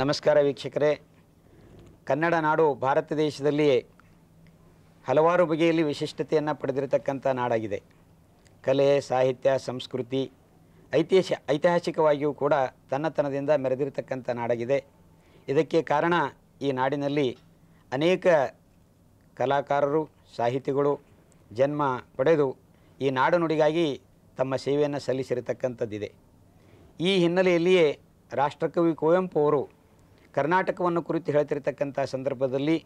ನಮಸ್ಕಾರ ವೀಕ್ಷಕರೇ ಕನ್ನಡ ನಾಡು ಭಾರತ ದೇಶದಲ್ಲಿಯೇ ಹಲವಾರು ಬಗೆಯಲ್ಲಿ ವಿಶಿಷ್ಟತೆಯನ್ನು ಪಡೆದಿರತಕ್ಕಂಥ ನಾಡಾಗಿದೆ ಕಲೆ ಸಾಹಿತ್ಯ ಸಂಸ್ಕೃತಿ ಐತಿಹಾಸ ಐತಿಹಾಸಿಕವಾಗಿಯೂ ಕೂಡ ತನ್ನತನದಿಂದ ಮೆರೆದಿರತಕ್ಕಂಥ ನಾಡಾಗಿದೆ ಇದಕ್ಕೆ ಕಾರಣ ಈ ನಾಡಿನಲ್ಲಿ ಅನೇಕ ಕಲಾಕಾರರು ಸಾಹಿತಿಗಳು ಜನ್ಮ ಪಡೆದು ಈ ನಾಡು ನುಡಿಗಾಗಿ ತಮ್ಮ ಸೇವೆಯನ್ನು ಸಲ್ಲಿಸಿರತಕ್ಕಂಥದ್ದಿದೆ ಈ ಹಿನ್ನೆಲೆಯಲ್ಲಿಯೇ ರಾಷ್ಟ್ರಕವಿ ಕುವೆಂಪು ಅವರು ಕರ್ನಾಟಕವನ್ನು ಕುರಿತು ಹೇಳ್ತಿರ್ತಕ್ಕಂಥ ಸಂದರ್ಭದಲ್ಲಿ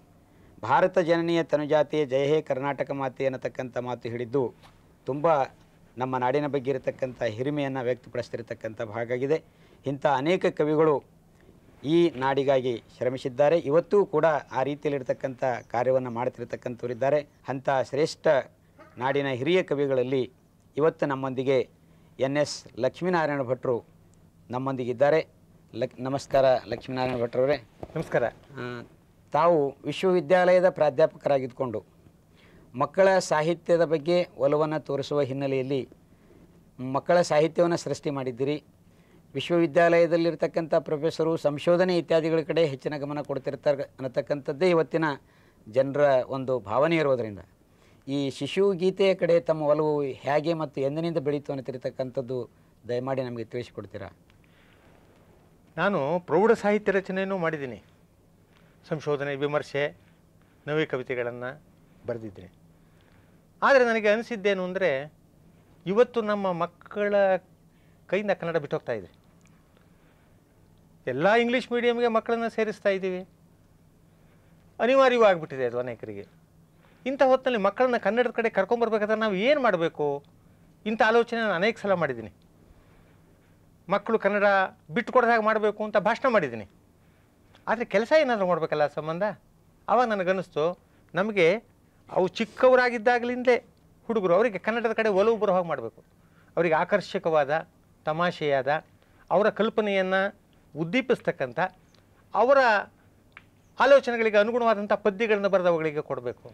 ಭಾರತ ಜನನೀಯ ತನುಜಾತಿಯ ಜಯ ಹೇ ಕರ್ನಾಟಕ ಮಾತೆ ಅನ್ನತಕ್ಕಂಥ ಮಾತು ಹೇಳಿದ್ದು ತುಂಬ ನಮ್ಮ ನಾಡಿನ ಬಗ್ಗೆ ಇರತಕ್ಕಂಥ ಹಿರಿಮೆಯನ್ನು ವ್ಯಕ್ತಪಡಿಸ್ತಿರ್ತಕ್ಕಂಥ ಭಾಗ ಆಗಿದೆ ಇಂಥ ಅನೇಕ ಕವಿಗಳು ಈ ನಾಡಿಗಾಗಿ ಶ್ರಮಿಸಿದ್ದಾರೆ ಇವತ್ತೂ ಕೂಡ ಆ ರೀತಿಯಲ್ಲಿರ್ತಕ್ಕಂಥ ಕಾರ್ಯವನ್ನು ಮಾಡ್ತಿರ್ತಕ್ಕಂಥವರಿದ್ದಾರೆ ಅಂಥ ಶ್ರೇಷ್ಠ ನಾಡಿನ ಹಿರಿಯ ಕವಿಗಳಲ್ಲಿ ಇವತ್ತು ನಮ್ಮೊಂದಿಗೆ ಎನ್ ಎಸ್ ಲಕ್ಷ್ಮೀನಾರಾಯಣ ಭಟ್ರು ನಮ್ಮೊಂದಿಗಿದ್ದಾರೆ ಲಕ್ ನಮಸ್ಕಾರ ಲಕ್ಷ್ಮೀನಾರಾಯಣ ಭಟ್ರವರೇ ನಮಸ್ಕಾರ ತಾವು ವಿಶ್ವವಿದ್ಯಾಲಯದ ಪ್ರಾಧ್ಯಾಪಕರಾಗಿದ್ದುಕೊಂಡು ಮಕ್ಕಳ ಸಾಹಿತ್ಯದ ಬಗ್ಗೆ ಒಲವನ್ನು ತೋರಿಸುವ ಹಿನ್ನೆಲೆಯಲ್ಲಿ ಮಕ್ಕಳ ಸಾಹಿತ್ಯವನ್ನು ಸೃಷ್ಟಿ ಮಾಡಿದ್ದೀರಿ ವಿಶ್ವವಿದ್ಯಾಲಯದಲ್ಲಿರ್ತಕ್ಕಂಥ ಪ್ರೊಫೆಸರು ಸಂಶೋಧನೆ ಇತ್ಯಾದಿಗಳ ಕಡೆ ಹೆಚ್ಚಿನ ಗಮನ ಕೊಡ್ತಿರ್ತಾರೆ ಅನ್ನತಕ್ಕಂಥದ್ದೇ ಇವತ್ತಿನ ಜನರ ಒಂದು ಭಾವನೆ ಇರೋದರಿಂದ ಈ ಶಿಶು ಗೀತೆಯ ಕಡೆ ತಮ್ಮ ಒಲವು ಹೇಗೆ ಮತ್ತು ಎಂದಿನಿಂದ ಬೆಳೀತು ಅನ್ನತಿರ್ತಕ್ಕಂಥದ್ದು ದಯಮಾಡಿ ನಮಗೆ ತಿಳಿಸಿಕೊಡ್ತೀರಾ ನಾನು ಪ್ರೌಢ ಸಾಹಿತ್ಯ ರಚನೆಯನ್ನು ಮಾಡಿದ್ದೀನಿ ಸಂಶೋಧನೆ ವಿಮರ್ಶೆ ನವಿ ಕವಿತೆಗಳನ್ನು ಬರೆದಿದ್ದೀನಿ ಆದರೆ ನನಗೆ ಅನಿಸಿದ್ದೇನು ಅಂದರೆ ಇವತ್ತು ನಮ್ಮ ಮಕ್ಕಳ ಕೈಯಿಂದ ಕನ್ನಡ ಬಿಟ್ಟೋಗ್ತಾ ಇದೆ ಎಲ್ಲ ಇಂಗ್ಲೀಷ್ ಮೀಡಿಯಮ್ಗೆ ಮಕ್ಕಳನ್ನು ಸೇರಿಸ್ತಾ ಇದ್ದೀವಿ ಅನಿವಾರ್ಯವೂ ಆಗಿಬಿಟ್ಟಿದೆ ಅದು ಅನೇಕರಿಗೆ ಇಂಥ ಹೊತ್ತಿನಲ್ಲಿ ಮಕ್ಕಳನ್ನ ಕನ್ನಡದ ಕಡೆ ಕರ್ಕೊಂಬರ್ಬೇಕಾದ್ರೆ ನಾವು ಏನು ಮಾಡಬೇಕು ಇಂಥ ಆಲೋಚನೆ ನಾನು ಅನೇಕ ಸಲ ಮಾಡಿದ್ದೀನಿ ಮಕ್ಕಳು ಕನ್ನಡ ಬಿಟ್ಟುಕೊಡೋ ಹಾಗೆ ಮಾಡಬೇಕು ಅಂತ ಭಾಷಣ ಮಾಡಿದ್ದೀನಿ ಆದರೆ ಕೆಲಸ ಏನಾದರೂ ಮಾಡಬೇಕಲ್ಲ ಸಂಬಂಧ ಆವಾಗ ನನಗನ್ನಿಸ್ತು ನಮಗೆ ಅವು ಚಿಕ್ಕವರಾಗಿದ್ದಾಗಲಿಂದಲೇ ಹುಡುಗರು ಅವರಿಗೆ ಕನ್ನಡದ ಕಡೆ ಒಲವು ಬರೋ ಹಾಗೆ ಮಾಡಬೇಕು ಅವರಿಗೆ ಆಕರ್ಷಕವಾದ ತಮಾಷೆಯಾದ ಅವರ ಕಲ್ಪನೆಯನ್ನು ಉದ್ದೀಪಿಸ್ತಕ್ಕಂಥ ಅವರ ಆಲೋಚನೆಗಳಿಗೆ ಅನುಗುಣವಾದಂಥ ಪದ್ಯಗಳನ್ನು ಬರೆದು ಅವುಗಳಿಗೆ ಕೊಡಬೇಕು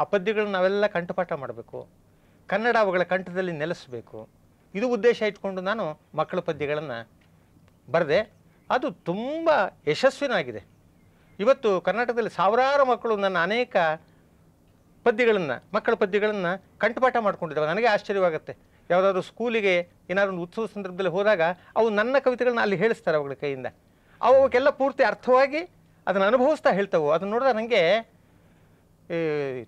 ಆ ಪದ್ಯಗಳನ್ನು ನಾವೆಲ್ಲ ಕಂಠಪಾಠ ಮಾಡಬೇಕು ಕನ್ನಡ ಅವುಗಳ ಕಂಠದಲ್ಲಿ ನೆಲೆಸಬೇಕು ಇದು ಉದ್ದೇಶ ಇಟ್ಕೊಂಡು ನಾನು ಮಕ್ಕಳ ಪದ್ಯಗಳನ್ನು ಬರೆದೆ ಅದು ತುಂಬ ಯಶಸ್ವಿನಾಗಿದೆ ಇವತ್ತು ಕರ್ನಾಟಕದಲ್ಲಿ ಸಾವಿರಾರು ಮಕ್ಕಳು ನನ್ನ ಅನೇಕ ಪದ್ಯಗಳನ್ನು ಮಕ್ಕಳ ಪದ್ಯಗಳನ್ನು ಕಂಠಪಾಠ ಮಾಡಿಕೊಂಡಿದ್ದಾವೆ ನನಗೆ ಆಶ್ಚರ್ಯವಾಗುತ್ತೆ ಯಾವುದಾದ್ರೂ ಸ್ಕೂಲಿಗೆ ಏನಾದ್ರು ಒಂದು ಉತ್ಸವ ಸಂದರ್ಭದಲ್ಲಿ ಹೋದಾಗ ಅವು ನನ್ನ ಕವಿತೆಗಳನ್ನ ಅಲ್ಲಿ ಹೇಳಿಸ್ತಾರೆ ಅವುಗಳ ಕೈಯಿಂದ ಅವಕ್ಕೆಲ್ಲ ಪೂರ್ತಿ ಅರ್ಥವಾಗಿ ಅದನ್ನು ಅನುಭವಿಸ್ತಾ ಹೇಳ್ತಾವೆ ಅದನ್ನು ನೋಡಿದ್ರೆ ನನಗೆ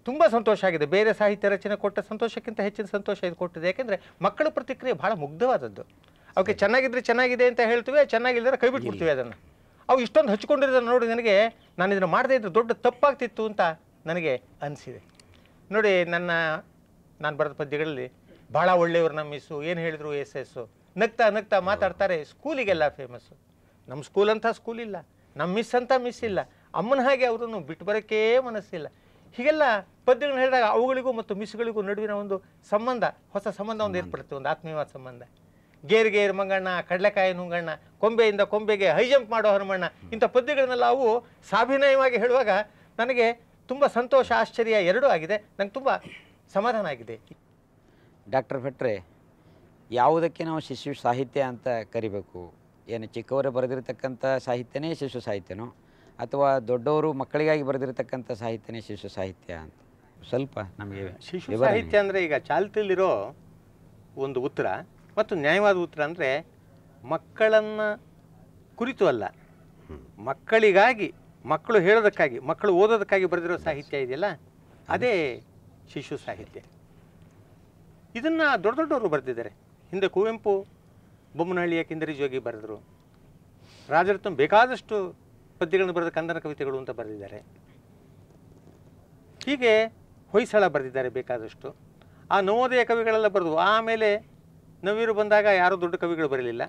ತುಂಬ ಸಂತೋಷ ಆಗಿದೆ ಬೇರೆ ಸಾಹಿತ್ಯ ರಚನೆ ಕೊಟ್ಟ ಸಂತೋಷಕ್ಕಿಂತ ಹೆಚ್ಚಿನ ಸಂತೋಷ ಇದು ಕೊಟ್ಟಿದೆ ಯಾಕೆಂದರೆ ಮಕ್ಕಳ ಪ್ರತಿಕ್ರಿಯೆ ಭಾಳ ಮುಗ್ಧವಾದದ್ದು ಅವಕ್ಕೆ ಚೆನ್ನಾಗಿದ್ದರೆ ಚೆನ್ನಾಗಿದೆ ಅಂತ ಹೇಳ್ತೀವಿ ಚೆನ್ನಾಗಿಲ್ಲದ್ರೆ ಕೈ ಬಿಟ್ಬಿಡ್ತೀವಿ ಅದನ್ನು ಅವು ಇಷ್ಟೊಂದು ಹಚ್ಕೊಂಡಿರೋದನ್ನು ನೋಡಿ ನನಗೆ ನಾನು ಇದನ್ನು ಮಾಡದೇ ಇದ್ದರೆ ದೊಡ್ಡ ತಪ್ಪಾಗ್ತಿತ್ತು ಅಂತ ನನಗೆ ಅನಿಸಿದೆ ನೋಡಿ ನನ್ನ ನಾನು ಬರೆದ ಪದ್ಯಗಳಲ್ಲಿ ಭಾಳ ಒಳ್ಳೆಯವರು ನಮ್ಮ ಮಿಸ್ಸು ಏನು ಹೇಳಿದ್ರು ಎಸ್ ಎಸ್ಸು ನಗ್ತಾ ನಗ್ತಾ ಮಾತಾಡ್ತಾರೆ ಸ್ಕೂಲಿಗೆಲ್ಲ ಫೇಮಸ್ಸು ನಮ್ಮ ಸ್ಕೂಲ್ ಅಂತ ಸ್ಕೂಲ್ ಇಲ್ಲ ನಮ್ಮ ಮಿಸ್ ಅಂತ ಮಿಸ್ ಇಲ್ಲ ಅಮ್ಮನ ಹಾಗೆ ಅವರನ್ನು ಬಿಟ್ಟು ಬರೋಕ್ಕೇ ಮನಸ್ಸಿಲ್ಲ ಹೀಗೆಲ್ಲ ಪದ್ಯಗಳನ್ನ ಹೇಳಿದಾಗ ಅವುಗಳಿಗೂ ಮತ್ತು ಮಿಸುಗಳಿಗೂ ನಡುವಿನ ಒಂದು ಸಂಬಂಧ ಹೊಸ ಸಂಬಂಧ ಒಂದು ಏರ್ಪಡುತ್ತೆ ಒಂದು ಆತ್ಮೀಯವಾದ ಸಂಬಂಧ ಗೇರ್ ಮಂಗಣ್ಣ ಕಡಲೆಕಾಯಿ ನುಂಗಣ್ಣ ಕೊಂಬೆಯಿಂದ ಕೊಂಬೆಗೆ ಹೈ ಜಂಪ್ ಮಾಡೋ ಹನುಮಣ್ಣ ಇಂಥ ಪದ್ಯಗಳನ್ನೆಲ್ಲ ಅವು ಸಾಭಿನಯವಾಗಿ ಹೇಳುವಾಗ ನನಗೆ ತುಂಬ ಸಂತೋಷ ಆಶ್ಚರ್ಯ ಎರಡೂ ಆಗಿದೆ ನಂಗೆ ತುಂಬ ಸಮಾಧಾನ ಆಗಿದೆ ಡಾಕ್ಟರ್ ಭಟ್ರೆ ಯಾವುದಕ್ಕೆ ನಾವು ಶಿಶು ಸಾಹಿತ್ಯ ಅಂತ ಕರಿಬೇಕು ಏನು ಚಿಕ್ಕವರೇ ಬರೆದಿರತಕ್ಕಂಥ ಸಾಹಿತ್ಯನೇ ಶಿಶು ಸಾಹಿತ್ಯನೋ ಅಥವಾ ದೊಡ್ಡವರು ಮಕ್ಕಳಿಗಾಗಿ ಬರೆದಿರತಕ್ಕಂಥ ಸಾಹಿತ್ಯನೇ ಶಿಶು ಸಾಹಿತ್ಯ ಅಂತ ಸ್ವಲ್ಪ ನಮಗೆ ಶಿಶು ಸಾಹಿತ್ಯ ಅಂದರೆ ಈಗ ಚಾಲ್ತಿಯಲ್ಲಿರೋ ಒಂದು ಉತ್ತರ ಮತ್ತು ನ್ಯಾಯವಾದ ಉತ್ತರ ಅಂದರೆ ಮಕ್ಕಳನ್ನು ಕುರಿತು ಅಲ್ಲ ಮಕ್ಕಳಿಗಾಗಿ ಮಕ್ಕಳು ಹೇಳೋದಕ್ಕಾಗಿ ಮಕ್ಕಳು ಓದೋದಕ್ಕಾಗಿ ಬರೆದಿರೋ ಸಾಹಿತ್ಯ ಇದೆಯಲ್ಲ ಅದೇ ಶಿಶು ಸಾಹಿತ್ಯ ಇದನ್ನು ದೊಡ್ಡ ದೊಡ್ಡವರು ಬರೆದಿದ್ದಾರೆ ಹಿಂದೆ ಕುವೆಂಪು ಬೊಮ್ಮನಹಳ್ಳಿಯ ಕಿಂದರಿ ಜೋಗಿ ಬರೆದರು ರಾಜರತ್ನ ಬೇಕಾದಷ್ಟು ಪದ್ಯಗಳನ್ನು ಬರೆದ ಕಂದನ ಕವಿತೆಗಳು ಅಂತ ಬರೆದಿದ್ದಾರೆ ಹೀಗೆ ಹೊಯ್ಸಳ ಬರೆದಿದ್ದಾರೆ ಬೇಕಾದಷ್ಟು ಆ ನವೋದಯ ಕವಿಗಳೆಲ್ಲ ಬರೆದು ಆಮೇಲೆ ನವೀರು ಬಂದಾಗ ಯಾರೂ ದೊಡ್ಡ ಕವಿಗಳು ಬರಲಿಲ್ಲ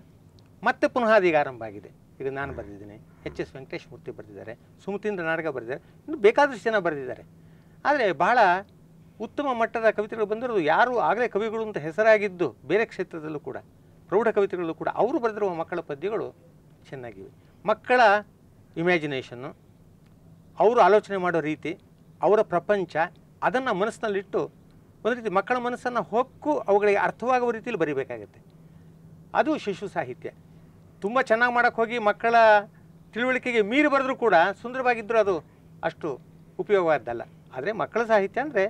ಮತ್ತೆ ಪುನಃ ಅದೀಗ ಆರಂಭ ಆಗಿದೆ ಈಗ ನಾನು ಬರೆದಿದ್ದೀನಿ ಎಚ್ ಎಸ್ ವೆಂಕಟೇಶ್ ಮೂರ್ತಿ ಬರೆದಿದ್ದಾರೆ ಸುಮತೀಂದ್ರ ನಾಟಕ ಬರೆದಿದ್ದಾರೆ ಇನ್ನು ಬೇಕಾದಷ್ಟು ಜನ ಬರೆದಿದ್ದಾರೆ ಆದರೆ ಬಹಳ ಉತ್ತಮ ಮಟ್ಟದ ಕವಿತೆಗಳು ಬಂದಿರೋದು ಯಾರು ಆಗಲೇ ಕವಿಗಳು ಅಂತ ಹೆಸರಾಗಿದ್ದು ಬೇರೆ ಕ್ಷೇತ್ರದಲ್ಲೂ ಕೂಡ ಪ್ರೌಢ ಕವಿತೆಗಳಲ್ಲೂ ಕೂಡ ಅವರು ಬರೆದಿರುವ ಮಕ್ಕಳ ಪದ್ಯಗಳು ಚೆನ್ನಾಗಿವೆ ಮಕ್ಕಳ ಇಮ್ಯಾಜಿನೇಷನ್ನು ಅವರು ಆಲೋಚನೆ ಮಾಡೋ ರೀತಿ ಅವರ ಪ್ರಪಂಚ ಅದನ್ನು ಮನಸ್ಸಿನಲ್ಲಿಟ್ಟು ಒಂದು ರೀತಿ ಮಕ್ಕಳ ಮನಸ್ಸನ್ನು ಹೊಕ್ಕು ಅವುಗಳಿಗೆ ಅರ್ಥವಾಗುವ ರೀತಿಯಲ್ಲಿ ಬರೀಬೇಕಾಗತ್ತೆ ಅದು ಶಿಶು ಸಾಹಿತ್ಯ ತುಂಬ ಚೆನ್ನಾಗಿ ಮಾಡೋಕ್ಕೆ ಹೋಗಿ ಮಕ್ಕಳ ತಿಳುವಳಿಕೆಗೆ ಮೀರಿ ಬರೆದ್ರೂ ಕೂಡ ಸುಂದರವಾಗಿದ್ದರೂ ಅದು ಅಷ್ಟು ಉಪಯೋಗವಾದ್ದಲ್ಲ ಆದರೆ ಮಕ್ಕಳ ಸಾಹಿತ್ಯ ಅಂದರೆ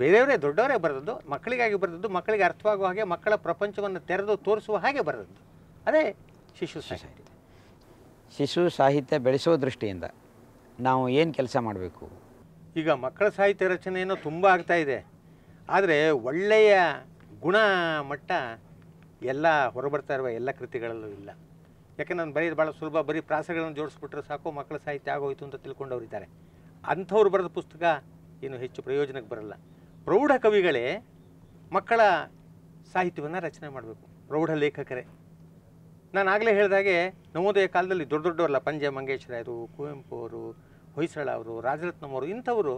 ಬೇರೆಯವರೇ ದೊಡ್ಡವರೇ ಬರೆದದ್ದು ಮಕ್ಕಳಿಗಾಗಿ ಬರೆದದ್ದು ಮಕ್ಕಳಿಗೆ ಅರ್ಥವಾಗುವ ಹಾಗೆ ಮಕ್ಕಳ ಪ್ರಪಂಚವನ್ನು ತೆರೆದು ತೋರಿಸುವ ಹಾಗೆ ಬರೆದದ್ದು ಅದೇ ಶಿಶು ಸಾಹಿತ್ಯ ಶಿಶು ಸಾಹಿತ್ಯ ಬೆಳೆಸೋ ದೃಷ್ಟಿಯಿಂದ ನಾವು ಏನು ಕೆಲಸ ಮಾಡಬೇಕು ಈಗ ಮಕ್ಕಳ ಸಾಹಿತ್ಯ ರಚನೆಯನ್ನು ತುಂಬ ಆಗ್ತಾ ಇದೆ ಆದರೆ ಒಳ್ಳೆಯ ಗುಣಮಟ್ಟ ಎಲ್ಲ ಹೊರಬರ್ತಾ ಇರುವ ಎಲ್ಲ ಕೃತಿಗಳಲ್ಲೂ ಇಲ್ಲ ಯಾಕೆಂದ್ರೆ ನಾನು ಬರೀ ಭಾಳ ಸುಲಭ ಬರೀ ಪ್ರಾಸಗಳನ್ನು ಜೋಡಿಸ್ಬಿಟ್ರೆ ಸಾಕು ಮಕ್ಕಳ ಸಾಹಿತ್ಯ ಆಗೋಯ್ತು ಅಂತ ತಿಳ್ಕೊಂಡವರಿದ್ದಾರೆ ಅಂಥವ್ರು ಬರೆದ ಪುಸ್ತಕ ಏನು ಹೆಚ್ಚು ಪ್ರಯೋಜನಕ್ಕೆ ಬರಲ್ಲ ಪ್ರೌಢ ಕವಿಗಳೇ ಮಕ್ಕಳ ಸಾಹಿತ್ಯವನ್ನು ರಚನೆ ಮಾಡಬೇಕು ಪ್ರೌಢ ಲೇಖಕರೇ ನಾನು ಆಗಲೇ ಹೇಳಿದಾಗೆ ನವೋದಯ ಕಾಲದಲ್ಲಿ ದೊಡ್ಡ ದೊಡ್ಡವರಲ್ಲ ಪಂಜೆ ಮಂಗೇಶ್ವರಾಯರು ಕುವೆಂಪು ಅವರು ಹೊಯ್ಸಳ ಅವರು ಅವರು ಇಂಥವರು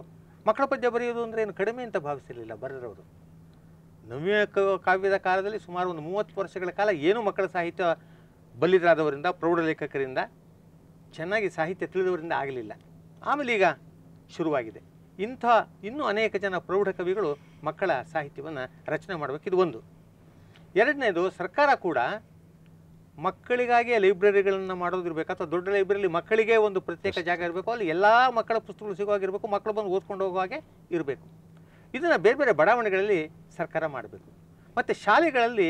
ಮಕ್ಕಳ ಪದ್ಯ ಬರೆಯೋದು ಅಂದರೆ ಏನು ಕಡಿಮೆ ಅಂತ ಭಾವಿಸಿರಲಿಲ್ಲ ಬರೆದವರು ನವ್ಯ ಕಾವ್ಯದ ಕಾಲದಲ್ಲಿ ಸುಮಾರು ಒಂದು ಮೂವತ್ತು ವರ್ಷಗಳ ಕಾಲ ಏನು ಮಕ್ಕಳ ಸಾಹಿತ್ಯ ಬಲ್ಲಿದರಾದವರಿಂದ ಪ್ರೌಢ ಲೇಖಕರಿಂದ ಚೆನ್ನಾಗಿ ಸಾಹಿತ್ಯ ತಿಳಿದವರಿಂದ ಆಗಲಿಲ್ಲ ಆಮೇಲೆ ಈಗ ಶುರುವಾಗಿದೆ ಇಂಥ ಇನ್ನೂ ಅನೇಕ ಜನ ಪ್ರೌಢ ಕವಿಗಳು ಮಕ್ಕಳ ಸಾಹಿತ್ಯವನ್ನು ರಚನೆ ಮಾಡಬೇಕಿದು ಒಂದು ಎರಡನೇದು ಸರ್ಕಾರ ಕೂಡ ಮಕ್ಕಳಿಗಾಗಿ ಲೈಬ್ರರಿಗಳನ್ನು ಮಾಡೋದಿರ್ಬೇಕು ಅಥವಾ ದೊಡ್ಡ ಲೈಬ್ರರಿ ಮಕ್ಕಳಿಗೆ ಒಂದು ಪ್ರತ್ಯೇಕ ಜಾಗ ಇರಬೇಕು ಅಲ್ಲಿ ಎಲ್ಲ ಮಕ್ಕಳ ಪುಸ್ತಕಗಳು ಸಿಗುವಾಗಿರಬೇಕು ಮಕ್ಕಳು ಬಂದು ಓದ್ಕೊಂಡು ಹೋಗುವ ಹಾಗೆ ಇರಬೇಕು ಇದನ್ನು ಬೇರೆ ಬೇರೆ ಬಡಾವಣೆಗಳಲ್ಲಿ ಸರ್ಕಾರ ಮಾಡಬೇಕು ಮತ್ತು ಶಾಲೆಗಳಲ್ಲಿ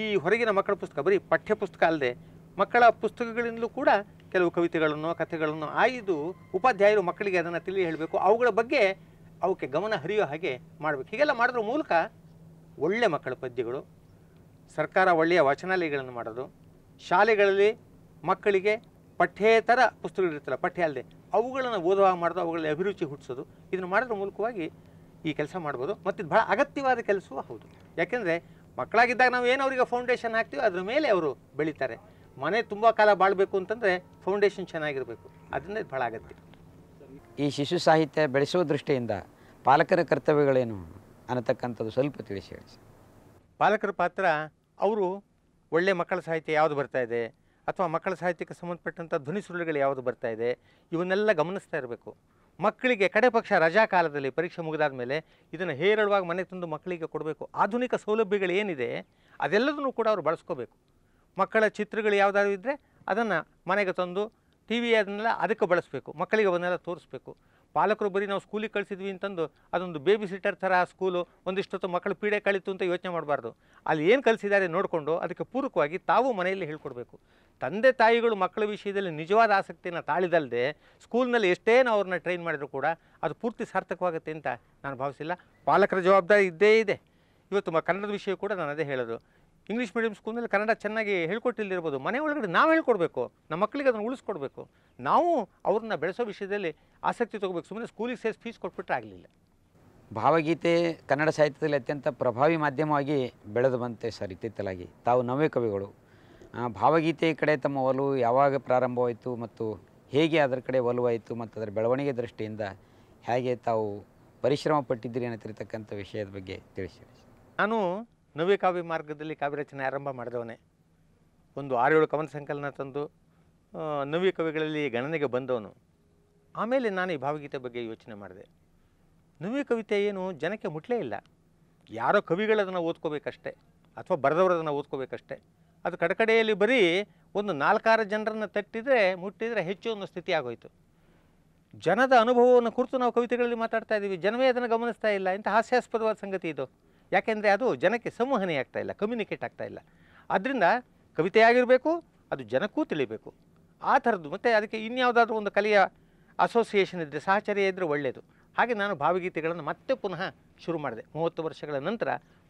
ಈ ಹೊರಗಿನ ಮಕ್ಕಳ ಪುಸ್ತಕ ಬರೀ ಪಠ್ಯಪುಸ್ತಕ ಅಲ್ಲದೆ ಮಕ್ಕಳ ಪುಸ್ತಕಗಳಿಂದಲೂ ಕೂಡ ಕೆಲವು ಕವಿತೆಗಳನ್ನು ಕಥೆಗಳನ್ನು ಆಯ್ದು ಉಪಾಧ್ಯಾಯರು ಮಕ್ಕಳಿಗೆ ಅದನ್ನು ತಿಳಿ ಹೇಳಬೇಕು ಅವುಗಳ ಬಗ್ಗೆ ಅವಕ್ಕೆ ಗಮನ ಹರಿಯೋ ಹಾಗೆ ಮಾಡಬೇಕು ಹೀಗೆಲ್ಲ ಮಾಡೋದ್ರ ಮೂಲಕ ಒಳ್ಳೆಯ ಮಕ್ಕಳ ಪದ್ಯಗಳು ಸರ್ಕಾರ ಒಳ್ಳೆಯ ವಚನಾಲಯಗಳನ್ನು ಮಾಡೋದು ಶಾಲೆಗಳಲ್ಲಿ ಮಕ್ಕಳಿಗೆ ಪಠ್ಯೇತರ ಪುಸ್ತಕಗಳಿರ್ತಲ್ಲ ಪಠ್ಯ ಅಲ್ಲದೆ ಅವುಗಳನ್ನು ಓದುವಾಗ ಮಾಡೋದು ಅವುಗಳಲ್ಲಿ ಅಭಿರುಚಿ ಹುಟ್ಟಿಸೋದು ಇದನ್ನು ಮಾಡೋದ್ರ ಮೂಲಕವಾಗಿ ಈ ಕೆಲಸ ಮಾಡ್ಬೋದು ಮತ್ತು ಇದು ಭಾಳ ಅಗತ್ಯವಾದ ಕೆಲಸವೂ ಹೌದು ಯಾಕೆಂದರೆ ಮಕ್ಕಳಾಗಿದ್ದಾಗ ನಾವು ಏನು ಅವರಿಗೆ ಫೌಂಡೇಶನ್ ಹಾಕ್ತೀವಿ ಅದರ ಮೇಲೆ ಅವರು ಬೆಳೀತಾರೆ ಮನೆ ತುಂಬ ಕಾಲ ಬಾಳಬೇಕು ಅಂತಂದರೆ ಫೌಂಡೇಶನ್ ಚೆನ್ನಾಗಿರಬೇಕು ಅದರಿಂದ ಇದು ಭಾಳ ಅಗತ್ಯ ಈ ಶಿಶು ಸಾಹಿತ್ಯ ಬೆಳೆಸುವ ದೃಷ್ಟಿಯಿಂದ ಪಾಲಕರ ಕರ್ತವ್ಯಗಳೇನು ಅನ್ನತಕ್ಕಂಥದ್ದು ಸ್ವಲ್ಪ ತಿಳಿಸಿ ಪಾಲಕರ ಪಾತ್ರ ಅವರು ಒಳ್ಳೆಯ ಮಕ್ಕಳ ಸಾಹಿತ್ಯ ಯಾವುದು ಬರ್ತಾ ಇದೆ ಅಥವಾ ಮಕ್ಕಳ ಸಾಹಿತ್ಯಕ್ಕೆ ಸಂಬಂಧಪಟ್ಟಂಥ ಧ್ವನಿ ಸುರುಳಿಗಳು ಯಾವುದು ಬರ್ತಾ ಇದೆ ಇವನ್ನೆಲ್ಲ ಗಮನಿಸ್ತಾ ಇರಬೇಕು ಮಕ್ಕಳಿಗೆ ಕಡೆ ಪಕ್ಷ ರಜಾ ಕಾಲದಲ್ಲಿ ಪರೀಕ್ಷೆ ಮುಗಿದಾದ ಮೇಲೆ ಇದನ್ನು ಹೇರಳವಾಗಿ ಮನೆಗೆ ತಂದು ಮಕ್ಕಳಿಗೆ ಕೊಡಬೇಕು ಆಧುನಿಕ ಸೌಲಭ್ಯಗಳು ಏನಿದೆ ಅದೆಲ್ಲದನ್ನು ಕೂಡ ಅವರು ಬಳಸ್ಕೋಬೇಕು ಮಕ್ಕಳ ಚಿತ್ರಗಳು ಯಾವುದಾದ್ರು ಇದ್ದರೆ ಅದನ್ನು ಮನೆಗೆ ತಂದು ಟಿ ವಿ ಅದನ್ನೆಲ್ಲ ಅದಕ್ಕೆ ಬಳಸಬೇಕು ಮಕ್ಕಳಿಗೆ ಅವನ್ನೆಲ್ಲ ತೋರಿಸ್ಬೇಕು ಪಾಲಕರು ಬರೀ ನಾವು ಸ್ಕೂಲಿಗೆ ಕಳಿಸಿದ್ವಿ ಅಂತಂದು ಅದೊಂದು ಬೇಬಿ ಸಿಟರ್ ಥರ ಸ್ಕೂಲು ಒಂದಿಷ್ಟೊತ್ತು ಮಕ್ಕಳು ಪೀಡೆ ಕಳೀತು ಅಂತ ಯೋಚನೆ ಮಾಡಬಾರ್ದು ಅಲ್ಲಿ ಏನು ಕಲಿಸಿದ್ದಾರೆ ನೋಡಿಕೊಂಡು ಅದಕ್ಕೆ ಪೂರಕವಾಗಿ ತಾವು ಮನೆಯಲ್ಲಿ ಹೇಳ್ಕೊಡ್ಬೇಕು ತಂದೆ ತಾಯಿಗಳು ಮಕ್ಕಳ ವಿಷಯದಲ್ಲಿ ನಿಜವಾದ ಆಸಕ್ತಿಯನ್ನು ತಾಳಿದಲ್ಲದೆ ಸ್ಕೂಲ್ನಲ್ಲಿ ಎಷ್ಟೇ ನಾವು ಅವ್ರನ್ನ ಟ್ರೈನ್ ಮಾಡಿದರೂ ಕೂಡ ಅದು ಪೂರ್ತಿ ಸಾರ್ಥಕವಾಗುತ್ತೆ ಅಂತ ನಾನು ಭಾವಿಸಿಲ್ಲ ಪಾಲಕರ ಜವಾಬ್ದಾರಿ ಇದ್ದೇ ಇದೆ ಇವತ್ತು ಮ ಕನ್ನಡದ ವಿಷಯ ಕೂಡ ನಾನು ಅದೇ ಹೇಳೋದು ಇಂಗ್ಲೀಷ್ ಮೀಡಿಯಂ ಸ್ಕೂಲ್ನಲ್ಲಿ ಕನ್ನಡ ಚೆನ್ನಾಗಿ ಹೇಳ್ಕೊಟ್ಟಿಲ್ದಿರ್ಬೋದು ಮನೆ ಒಳಗಡೆ ನಾವು ಹೇಳ್ಕೊಡ್ಬೇಕು ನಮ್ಮ ಮಕ್ಕಳಿಗೆ ಅದನ್ನು ಉಳಿಸ್ಕೊಡ್ಬೇಕು ನಾವು ಅವ್ರನ್ನ ಬೆಳೆಸೋ ವಿಷಯದಲ್ಲಿ ಆಸಕ್ತಿ ತೊಗೋಬೇಕು ಸುಮ್ಮನೆ ಸ್ಕೂಲಿಗೆ ಸೇರಿಸಿ ಫೀಸ್ ಕೊಟ್ಬಿಟ್ರೆ ಆಗಲಿಲ್ಲ ಭಾವಗೀತೆ ಕನ್ನಡ ಸಾಹಿತ್ಯದಲ್ಲಿ ಅತ್ಯಂತ ಪ್ರಭಾವಿ ಮಾಧ್ಯಮವಾಗಿ ಬೆಳೆದು ಬಂತೆ ಸರ್ ಇತ್ತಿತ್ತಲಾಗಿ ತಾವು ನವೇ ಕವಿಗಳು ಭಾವಗೀತೆ ಕಡೆ ತಮ್ಮ ಒಲವು ಯಾವಾಗ ಪ್ರಾರಂಭವಾಯಿತು ಮತ್ತು ಹೇಗೆ ಅದರ ಕಡೆ ಒಲವಾಯಿತು ಮತ್ತು ಅದರ ಬೆಳವಣಿಗೆ ದೃಷ್ಟಿಯಿಂದ ಹೇಗೆ ತಾವು ಪರಿಶ್ರಮ ಪಟ್ಟಿದ್ದೀರಿ ಅನ್ನತಿರ್ತಕ್ಕಂಥ ವಿಷಯದ ಬಗ್ಗೆ ತಿಳಿಸಿ ನಾನು ನವ್ಯ ಕಾವ್ಯ ಮಾರ್ಗದಲ್ಲಿ ಕಾವ್ಯ ರಚನೆ ಆರಂಭ ಮಾಡಿದವನೇ ಒಂದು ಆರೇಳು ಕವನ ಸಂಕಲನ ತಂದು ನವ್ಯ ಕವಿಗಳಲ್ಲಿ ಗಣನೆಗೆ ಬಂದವನು ಆಮೇಲೆ ನಾನು ಈ ಭಾವಗೀತೆ ಬಗ್ಗೆ ಯೋಚನೆ ಮಾಡಿದೆ ನವ್ಯ ಕವಿತೆ ಏನು ಜನಕ್ಕೆ ಮುಟ್ಲೇ ಇಲ್ಲ ಯಾರೋ ಕವಿಗಳದನ್ನು ಓದ್ಕೋಬೇಕಷ್ಟೆ ಅಥವಾ ಬರೆದವರದನ್ನು ಓದ್ಕೋಬೇಕಷ್ಟೆ ಅದು ಕಡೆಕಡೆಯಲ್ಲಿ ಬರೀ ಒಂದು ನಾಲ್ಕಾರು ಜನರನ್ನು ತಟ್ಟಿದರೆ ಮುಟ್ಟಿದರೆ ಹೆಚ್ಚು ಒಂದು ಸ್ಥಿತಿ ಆಗೋಯಿತು ಜನದ ಅನುಭವವನ್ನು ಕುರಿತು ನಾವು ಕವಿತೆಗಳಲ್ಲಿ ಮಾತಾಡ್ತಾ ಇದ್ದೀವಿ ಜನವೇ ಅದನ್ನು ಗಮನಿಸ್ತಾ ಇಲ್ಲ ಇಂಥ ಹಾಸ್ಯಾಸ್ಪದವಾದ ಸಂಗತಿ ಇದು ಯಾಕೆಂದರೆ ಅದು ಜನಕ್ಕೆ ಸಂವಹನೆ ಆಗ್ತಾ ಇಲ್ಲ ಕಮ್ಯುನಿಕೇಟ್ ಆಗ್ತಾ ಇಲ್ಲ ಅದರಿಂದ ಕವಿತೆಯಾಗಿರಬೇಕು ಅದು ಜನಕ್ಕೂ ತಿಳಿಬೇಕು ಆ ಥರದ್ದು ಮತ್ತು ಅದಕ್ಕೆ ಇನ್ಯಾವುದಾದ್ರೂ ಒಂದು ಕಲೆಯ ಅಸೋಸಿಯೇಷನ್ ಇದ್ದರೆ ಸಹಚರ್ಯ ಇದ್ದರೆ ಒಳ್ಳೆಯದು ಹಾಗೆ ನಾನು ಭಾವಗೀತೆಗಳನ್ನು ಮತ್ತೆ ಪುನಃ ಶುರು ಮಾಡಿದೆ ಮೂವತ್ತು ವರ್ಷಗಳ ನಂತರ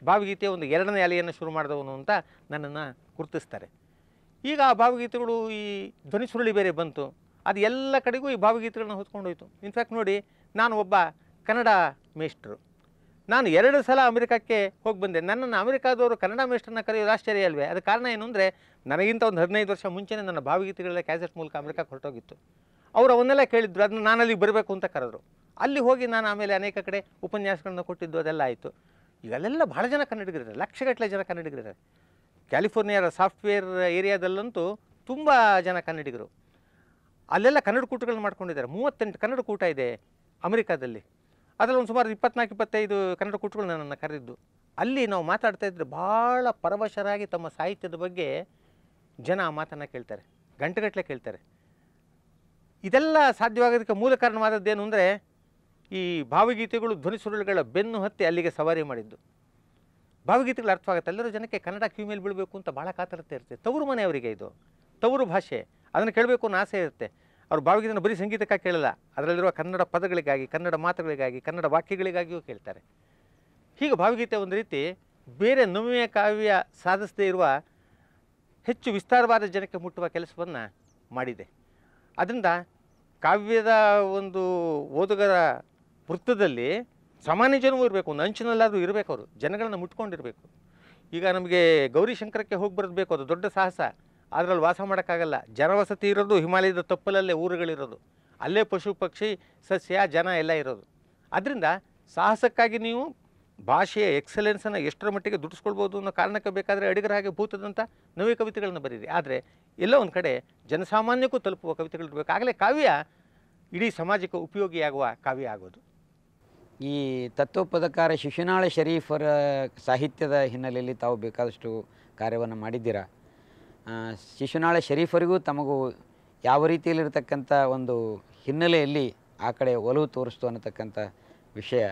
ಭಾವಗೀತೆಯ ಒಂದು ಎರಡನೇ ಅಲೆಯನ್ನು ಶುರು ಮಾಡಿದವನು ಅಂತ ನನ್ನನ್ನು ಗುರುತಿಸ್ತಾರೆ ಈಗ ಆ ಭಾವಗೀತೆಗಳು ಈ ಧ್ವನಿ ಸುರುಳಿ ಬೇರೆ ಬಂತು ಅದು ಎಲ್ಲ ಕಡೆಗೂ ಈ ಭಾವಗೀತೆಗಳನ್ನ ಹೊತ್ಕೊಂಡೋಯ್ತು ಇನ್ಫ್ಯಾಕ್ಟ್ ನೋಡಿ ನಾನು ಒಬ್ಬ ಕನ್ನಡ ಮೇಷ್ಟ್ರು ನಾನು ಎರಡು ಸಲ ಅಮೆರಿಕಕ್ಕೆ ಹೋಗಿ ಬಂದೆ ನನ್ನನ್ನು ಅಮೆರಿಕಾದವರು ಕನ್ನಡ ಮಿನಿಸ್ಟರ್ನ ಕರೆಯೋದು ಆಶ್ಚರ್ಯ ಅಲ್ವೇ ಅದು ಕಾರಣ ಏನು ಅಂದರೆ ನನಗಿಂತ ಒಂದು ಹದಿನೈದು ವರ್ಷ ಮುಂಚೆನೇ ನನ್ನ ಭಾವಗೀತೆಗಳೆಲ್ಲ ಕ್ಯಾಸೆಟ್ ಮೂಲಕ ಅಮೆರಿಕಕ್ಕೆ ಹೊರಟೋಗಿತ್ತು ಅವರು ಅವನ್ನೆಲ್ಲ ಕೇಳಿದ್ರು ಅದನ್ನ ನಾನು ಅಲ್ಲಿಗೆ ಬರಬೇಕು ಅಂತ ಕರೆದ್ರು ಅಲ್ಲಿ ಹೋಗಿ ನಾನು ಆಮೇಲೆ ಅನೇಕ ಕಡೆ ಉಪನ್ಯಾಸಗಳನ್ನು ಕೊಟ್ಟಿದ್ದು ಅದೆಲ್ಲ ಆಯಿತು ಇವೆಲ್ಲ ಭಾಳ ಜನ ಕನ್ನಡಿಗರಿದ್ದಾರೆ ಲಕ್ಷಗಟ್ಟಲೆ ಜನ ಕನ್ನಡಿಗರಿದ್ದಾರೆ ಕ್ಯಾಲಿಫೋರ್ನಿಯಾದ ಸಾಫ್ಟ್ವೇರ್ ಏರಿಯಾದಲ್ಲಂತೂ ತುಂಬ ಜನ ಕನ್ನಡಿಗರು ಅಲ್ಲೆಲ್ಲ ಕನ್ನಡ ಕೂಟಗಳನ್ನ ಮಾಡ್ಕೊಂಡಿದ್ದಾರೆ ಮೂವತ್ತೆಂಟು ಕನ್ನಡ ಕೂಟ ಇದೆ ಅಮೆರಿಕಾದಲ್ಲಿ ಅದರಲ್ಲಿ ಒಂದು ಸುಮಾರು ಇಪ್ಪತ್ನಾಲ್ಕು ಇಪ್ಪತ್ತೈದು ಕನ್ನಡ ಕುಟುಕಗಳು ನನ್ನನ್ನು ಕರೆದಿದ್ದು ಅಲ್ಲಿ ನಾವು ಮಾತಾಡ್ತಾ ಇದ್ದರೆ ಭಾಳ ಪರವಶರಾಗಿ ತಮ್ಮ ಸಾಹಿತ್ಯದ ಬಗ್ಗೆ ಜನ ಆ ಮಾತನ್ನು ಕೇಳ್ತಾರೆ ಗಂಟೆಗಟ್ಟಲೆ ಕೇಳ್ತಾರೆ ಇದೆಲ್ಲ ಸಾಧ್ಯವಾಗೋದಕ್ಕೆ ಮೂಲ ಕಾರಣವಾದದ್ದೇನು ಅಂದರೆ ಈ ಭಾವಗೀತೆಗಳು ಧ್ವನಿ ಸುರುಳುಗಳ ಬೆನ್ನು ಹತ್ತಿ ಅಲ್ಲಿಗೆ ಸವಾರಿ ಮಾಡಿದ್ದು ಭಾವಗೀತೆಗಳು ಅರ್ಥವಾಗುತ್ತೆ ಎಲ್ಲರೂ ಜನಕ್ಕೆ ಕನ್ನಡ ಕ್ಯೂ ಮೇಲೆ ಬೀಳಬೇಕು ಅಂತ ಭಾಳ ಕಾತರತೆ ಇರುತ್ತೆ ತವರು ಮನೆಯವರಿಗೆ ಇದು ತವರು ಭಾಷೆ ಅದನ್ನು ಕೇಳಬೇಕು ಅನ್ನೋ ಆಸೆ ಇರುತ್ತೆ ಅವರು ಭಾವಗೀತೆಯನ್ನು ಬರೀ ಸಂಗೀತಕ್ಕಾಗಿ ಕೇಳಲ್ಲ ಅದರಲ್ಲಿರುವ ಕನ್ನಡ ಪದಗಳಿಗಾಗಿ ಕನ್ನಡ ಮಾತುಗಳಿಗಾಗಿ ಕನ್ನಡ ವಾಕ್ಯಗಳಿಗಾಗಿಯೂ ಕೇಳ್ತಾರೆ ಹೀಗೆ ಭಾವಗೀತೆ ಒಂದು ರೀತಿ ಬೇರೆ ನವ್ಯ ಕಾವ್ಯ ಸಾಧಿಸದೇ ಇರುವ ಹೆಚ್ಚು ವಿಸ್ತಾರವಾದ ಜನಕ್ಕೆ ಮುಟ್ಟುವ ಕೆಲಸವನ್ನು ಮಾಡಿದೆ ಅದರಿಂದ ಕಾವ್ಯದ ಒಂದು ಓದುಗರ ವೃತ್ತದಲ್ಲಿ ಸಾಮಾನ್ಯ ಜನವೂ ಇರಬೇಕು ಒಂದು ಅಂಚಿನಲ್ಲಾದರೂ ಇರಬೇಕು ಅವರು ಜನಗಳನ್ನು ಮುಟ್ಕೊಂಡಿರಬೇಕು ಈಗ ನಮಗೆ ಗೌರಿಶಂಕರಕ್ಕೆ ಹೋಗಿ ಬರೋದು ಬೇಕು ಅದು ದೊಡ್ಡ ಸಾಹಸ ಅದರಲ್ಲಿ ವಾಸ ಮಾಡೋಕ್ಕಾಗಲ್ಲ ಜನವಸತಿ ಇರೋದು ಹಿಮಾಲಯದ ತಪ್ಪಲಲ್ಲೇ ಊರುಗಳಿರೋದು ಅಲ್ಲೇ ಪಶು ಪಕ್ಷಿ ಸಸ್ಯ ಜನ ಎಲ್ಲ ಇರೋದು ಅದರಿಂದ ಸಾಹಸಕ್ಕಾಗಿ ನೀವು ಭಾಷೆಯ ಎಕ್ಸಲೆನ್ಸನ್ನು ಎಷ್ಟರ ಮಟ್ಟಿಗೆ ದುಡಿಸ್ಕೊಳ್ಬೋದು ಅನ್ನೋ ಕಾರಣಕ್ಕೆ ಬೇಕಾದರೆ ಅಡಿಗರ ಹಾಗೆ ಭೂತದಂಥ ನವೀ ಕವಿತೆಗಳನ್ನು ಬರೀರಿ ಆದರೆ ಎಲ್ಲೋ ಒಂದು ಕಡೆ ಜನಸಾಮಾನ್ಯಕ್ಕೂ ತಲುಪುವ ಕವಿತೆಗಳು ಇರಬೇಕು ಆಗಲೇ ಕಾವ್ಯ ಇಡೀ ಸಮಾಜಕ್ಕೆ ಉಪಯೋಗಿಯಾಗುವ ಕಾವ್ಯ ಆಗೋದು ಈ ತತ್ವಪದಕಾರ ಶಿಶುನಾಳ ಶರೀಫರ ಸಾಹಿತ್ಯದ ಹಿನ್ನೆಲೆಯಲ್ಲಿ ತಾವು ಬೇಕಾದಷ್ಟು ಕಾರ್ಯವನ್ನು ಮಾಡಿದ್ದೀರಾ ಶಿಶುನಾಳ ಶರೀಫರಿಗೂ ತಮಗೂ ಯಾವ ರೀತಿಯಲ್ಲಿರತಕ್ಕಂಥ ಒಂದು ಹಿನ್ನೆಲೆಯಲ್ಲಿ ಆ ಕಡೆ ಒಲವು ತೋರಿಸ್ತು ಅನ್ನತಕ್ಕಂಥ ವಿಷಯ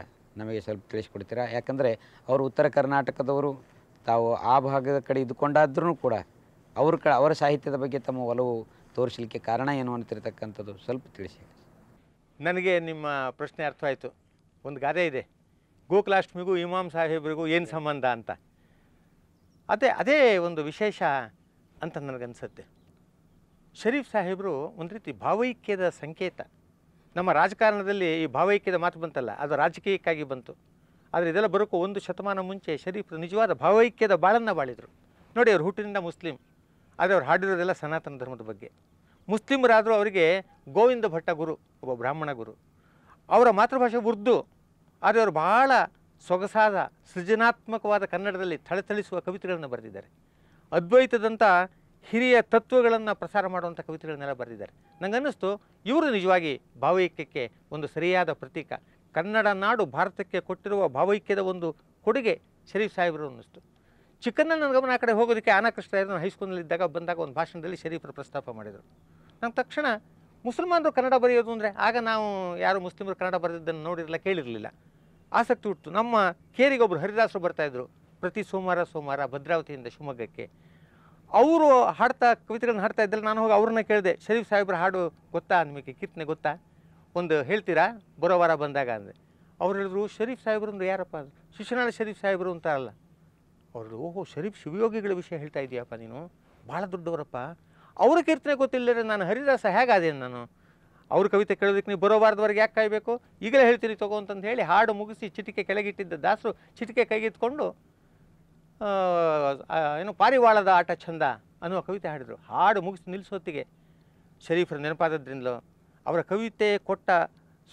ನಮಗೆ ಸ್ವಲ್ಪ ತಿಳಿಸ್ಕೊಡ್ತೀರಾ ಯಾಕಂದರೆ ಅವರು ಉತ್ತರ ಕರ್ನಾಟಕದವರು ತಾವು ಆ ಭಾಗದ ಕಡೆ ಇದ್ದುಕೊಂಡಾದ್ರೂ ಕೂಡ ಅವ್ರ ಕಡೆ ಅವರ ಸಾಹಿತ್ಯದ ಬಗ್ಗೆ ತಮ್ಮ ಒಲವು ತೋರಿಸಲಿಕ್ಕೆ ಕಾರಣ ಏನು ಅಂತಿರತಕ್ಕಂಥದ್ದು ಸ್ವಲ್ಪ ತಿಳಿಸಿ ನನಗೆ ನಿಮ್ಮ ಪ್ರಶ್ನೆ ಅರ್ಥವಾಯಿತು ಒಂದು ಗಾದೆ ಇದೆ ಗೋಕುಲಾಷ್ಟಮಿಗೂ ಇಮಾಮ್ ಸಾಹೇಬ್ರಿಗೂ ಏನು ಸಂಬಂಧ ಅಂತ ಅದೇ ಅದೇ ಒಂದು ವಿಶೇಷ ಅಂತ ನನಗನ್ಸುತ್ತೆ ಶರೀಫ್ ಸಾಹೇಬರು ಒಂದು ರೀತಿ ಭಾವೈಕ್ಯದ ಸಂಕೇತ ನಮ್ಮ ರಾಜಕಾರಣದಲ್ಲಿ ಈ ಭಾವೈಕ್ಯದ ಮಾತು ಬಂತಲ್ಲ ಅದು ರಾಜಕೀಯಕ್ಕಾಗಿ ಬಂತು ಆದರೆ ಇದೆಲ್ಲ ಬರೋಕ್ಕೂ ಒಂದು ಶತಮಾನ ಮುಂಚೆ ಶರೀಫ್ ನಿಜವಾದ ಭಾವೈಕ್ಯದ ಬಾಳನ್ನು ಬಾಳಿದರು ನೋಡಿ ಅವರು ಹುಟ್ಟಿನಿಂದ ಮುಸ್ಲಿಂ ಆದರೆ ಅವ್ರು ಹಾಡಿರೋದೆಲ್ಲ ಸನಾತನ ಧರ್ಮದ ಬಗ್ಗೆ ಮುಸ್ಲಿಮರಾದರೂ ಅವರಿಗೆ ಗೋವಿಂದ ಭಟ್ಟ ಗುರು ಒಬ್ಬ ಬ್ರಾಹ್ಮಣ ಗುರು ಅವರ ಮಾತೃಭಾಷೆ ಉರ್ದು ಆದರೆ ಅವರು ಬಹಳ ಸೊಗಸಾದ ಸೃಜನಾತ್ಮಕವಾದ ಕನ್ನಡದಲ್ಲಿ ಥಳಥಳಿಸುವ ಕವಿತೆಗಳನ್ನು ಬರೆದಿದ್ದಾರೆ ಅದ್ವೈತದಂಥ ಹಿರಿಯ ತತ್ವಗಳನ್ನು ಪ್ರಸಾರ ಮಾಡುವಂಥ ಕವಿತೆಗಳನ್ನೆಲ್ಲ ಬರೆದಿದ್ದಾರೆ ನನಗನ್ನಿಸ್ತು ಇವರು ನಿಜವಾಗಿ ಭಾವೈಕ್ಯಕ್ಕೆ ಒಂದು ಸರಿಯಾದ ಪ್ರತೀಕ ಕನ್ನಡ ನಾಡು ಭಾರತಕ್ಕೆ ಕೊಟ್ಟಿರುವ ಭಾವೈಕ್ಯದ ಒಂದು ಕೊಡುಗೆ ಶರೀಫ್ ಸಾಹೇಬರು ಅನ್ನಿಸ್ತು ಚಿಕ್ಕನ್ನ ನನ್ನ ಗಮನ ಆ ಕಡೆ ಹೋಗೋದಕ್ಕೆ ಆನಕೃಷ್ಣರಾಯರನ್ನು ಹೈಸ್ಕೂಲ್ನಲ್ಲಿದ್ದಾಗ ಬಂದಾಗ ಒಂದು ಭಾಷಣದಲ್ಲಿ ಶರೀಫರು ಪ್ರಸ್ತಾಪ ಮಾಡಿದರು ನಾನು ತಕ್ಷಣ ಮುಸಲ್ಮಾನರು ಕನ್ನಡ ಬರೆಯೋದು ಅಂದರೆ ಆಗ ನಾವು ಯಾರು ಮುಸ್ಲಿಮರು ಕನ್ನಡ ಬರೆದಿದ್ದನ್ನು ನೋಡಿರಲಿಲ್ಲ ಕೇಳಿರಲಿಲ್ಲ ಆಸಕ್ತಿ ಹುಟ್ಟು ನಮ್ಮ ಕೇರಿಗೊಬ್ಬರು ಹರಿದಾಸರು ಬರ್ತಾಯಿದ್ರು ಪ್ರತಿ ಸೋಮವಾರ ಸೋಮವಾರ ಭದ್ರಾವತಿಯಿಂದ ಶಿವಮೊಗ್ಗಕ್ಕೆ ಅವರು ಹಾಡ್ತಾ ಕವಿತೆಗಳನ್ನ ಹಾಡ್ತಾ ಇದ್ದಲ್ಲಿ ನಾನು ಹೋಗಿ ಅವ್ರನ್ನ ಕೇಳಿದೆ ಶರೀಫ್ ಸಾಹೇಬ್ರ ಹಾಡು ಗೊತ್ತಾ ನಿಮಗೆ ಕೀರ್ತನೆ ಗೊತ್ತಾ ಒಂದು ಹೇಳ್ತೀರಾ ಬರೋ ವಾರ ಬಂದಾಗ ಅಂದರೆ ಅವ್ರು ಹೇಳಿದ್ರು ಶರೀಫ್ ಸಾಹೇಬ್ರಂದ್ರೆ ಯಾರಪ್ಪ ಅಂದ್ರೆ ಶಿಶುನಾಳ ಶರೀಫ್ ಸಾಹೇಬರು ಅಂತಾರಲ್ಲ ಅವರು ಓಹೋ ಶರೀಫ್ ಶಿವಯೋಗಿಗಳ ವಿಷಯ ಹೇಳ್ತಾ ಇದೀಯಪ್ಪ ನೀನು ಭಾಳ ದೊಡ್ಡವರಪ್ಪ ಅವ್ರ ಕೀರ್ತನೆ ಗೊತ್ತಿಲ್ಲ ನಾನು ಹರಿದಾಸ ಹೇಗಾದೆ ನಾನು ಅವ್ರ ಕವಿತೆ ಕೇಳೋದಕ್ಕೆ ನೀವು ಬರೋ ವಾರದವರೆಗೆ ಯಾಕೆ ಕಾಯಬೇಕು ಈಗಲೇ ಹೇಳ್ತೀರಿ ತಗೋ ಅಂತಂದು ಹೇಳಿ ಹಾಡು ಮುಗಿಸಿ ಚಿಟಿಕೆ ಕೆಳಗಿಟ್ಟಿದ್ದ ದಾಸರು ಚಿಟಿಕೆ ಕೈಗೆತ್ಕೊಂಡು ಏನು ಪಾರಿವಾಳದ ಆಟ ಚಂದ ಅನ್ನುವ ಕವಿತೆ ಹಾಡಿದರು ಹಾಡು ಮುಗಿಸಿ ನಿಲ್ಲಿಸೋತ್ತಿಗೆ ಶರೀಫ್ರ ನೆನಪಾದದ್ರಿಂದಲೋ ಅವರ ಕವಿತೆ ಕೊಟ್ಟ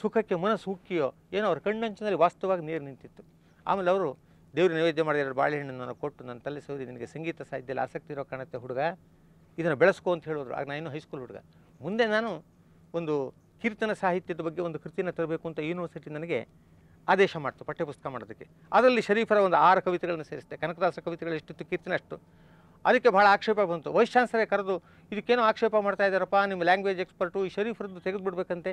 ಸುಖಕ್ಕೆ ಮನಸ್ಸು ಉಕ್ಕಿಯೋ ಏನೋ ಅವ್ರ ಕಣ್ಣಂಚಿನಲ್ಲಿ ವಾಸ್ತವವಾಗಿ ನೀರು ನಿಂತಿತ್ತು ಆಮೇಲೆ ಅವರು ದೇವರು ನೈವೇದ್ಯ ಮಾಡಿದ ಬಾಳೆಹಣ್ಣನ್ನು ನಾನು ಕೊಟ್ಟು ನನ್ನ ತಲೆ ಸೌರಿ ನಿನಗೆ ಸಂಗೀತ ಸಾಹಿತ್ಯದಲ್ಲಿ ಆಸಕ್ತಿ ಇರೋ ಕಾಣುತ್ತೆ ಹುಡುಗ ಇದನ್ನು ಬೆಳೆಸ್ಕೊ ಅಂತ ಹೇಳಿದ್ರು ಆಗ ನಾನು ಹೈಸ್ಕೂಲ್ ಹುಡುಗ ಮುಂದೆ ನಾನು ಒಂದು ಕೀರ್ತನ ಸಾಹಿತ್ಯದ ಬಗ್ಗೆ ಒಂದು ಕೃತಿಯನ್ನು ತರಬೇಕು ಅಂತ ಯೂನಿವರ್ಸಿಟಿ ನನಗೆ ಆದೇಶ ಮಾಡ್ತು ಪಠ್ಯಪುಸ್ತಕ ಮಾಡೋದಕ್ಕೆ ಅದರಲ್ಲಿ ಶರೀಫರ ಒಂದು ಆರು ಕವಿತೆಗಳನ್ನು ಸೇರಿಸಿದೆ ಕನಕದಾಸರ ಕವಿತೆಗಳು ಎಷ್ಟಿತ್ತು ಅಷ್ಟು ಅದಕ್ಕೆ ಭಾಳ ಆಕ್ಷೇಪ ಬಂತು ವೈಸ್ ಚಾನ್ಸಲರ್ ಕರೆದು ಇದಕ್ಕೇನೋ ಆಕ್ಷೇಪ ಮಾಡ್ತಾ ಇದ್ದಾರಪ್ಪ ನಿಮ್ಮ ಲ್ಯಾಂಗ್ವೇಜ್ ಎಕ್ಸ್ಪರ್ಟು ಈ ಶರೀಫರದ್ದು ತೆಗೆದುಬಿಡ್ಬೇಕಂತೆ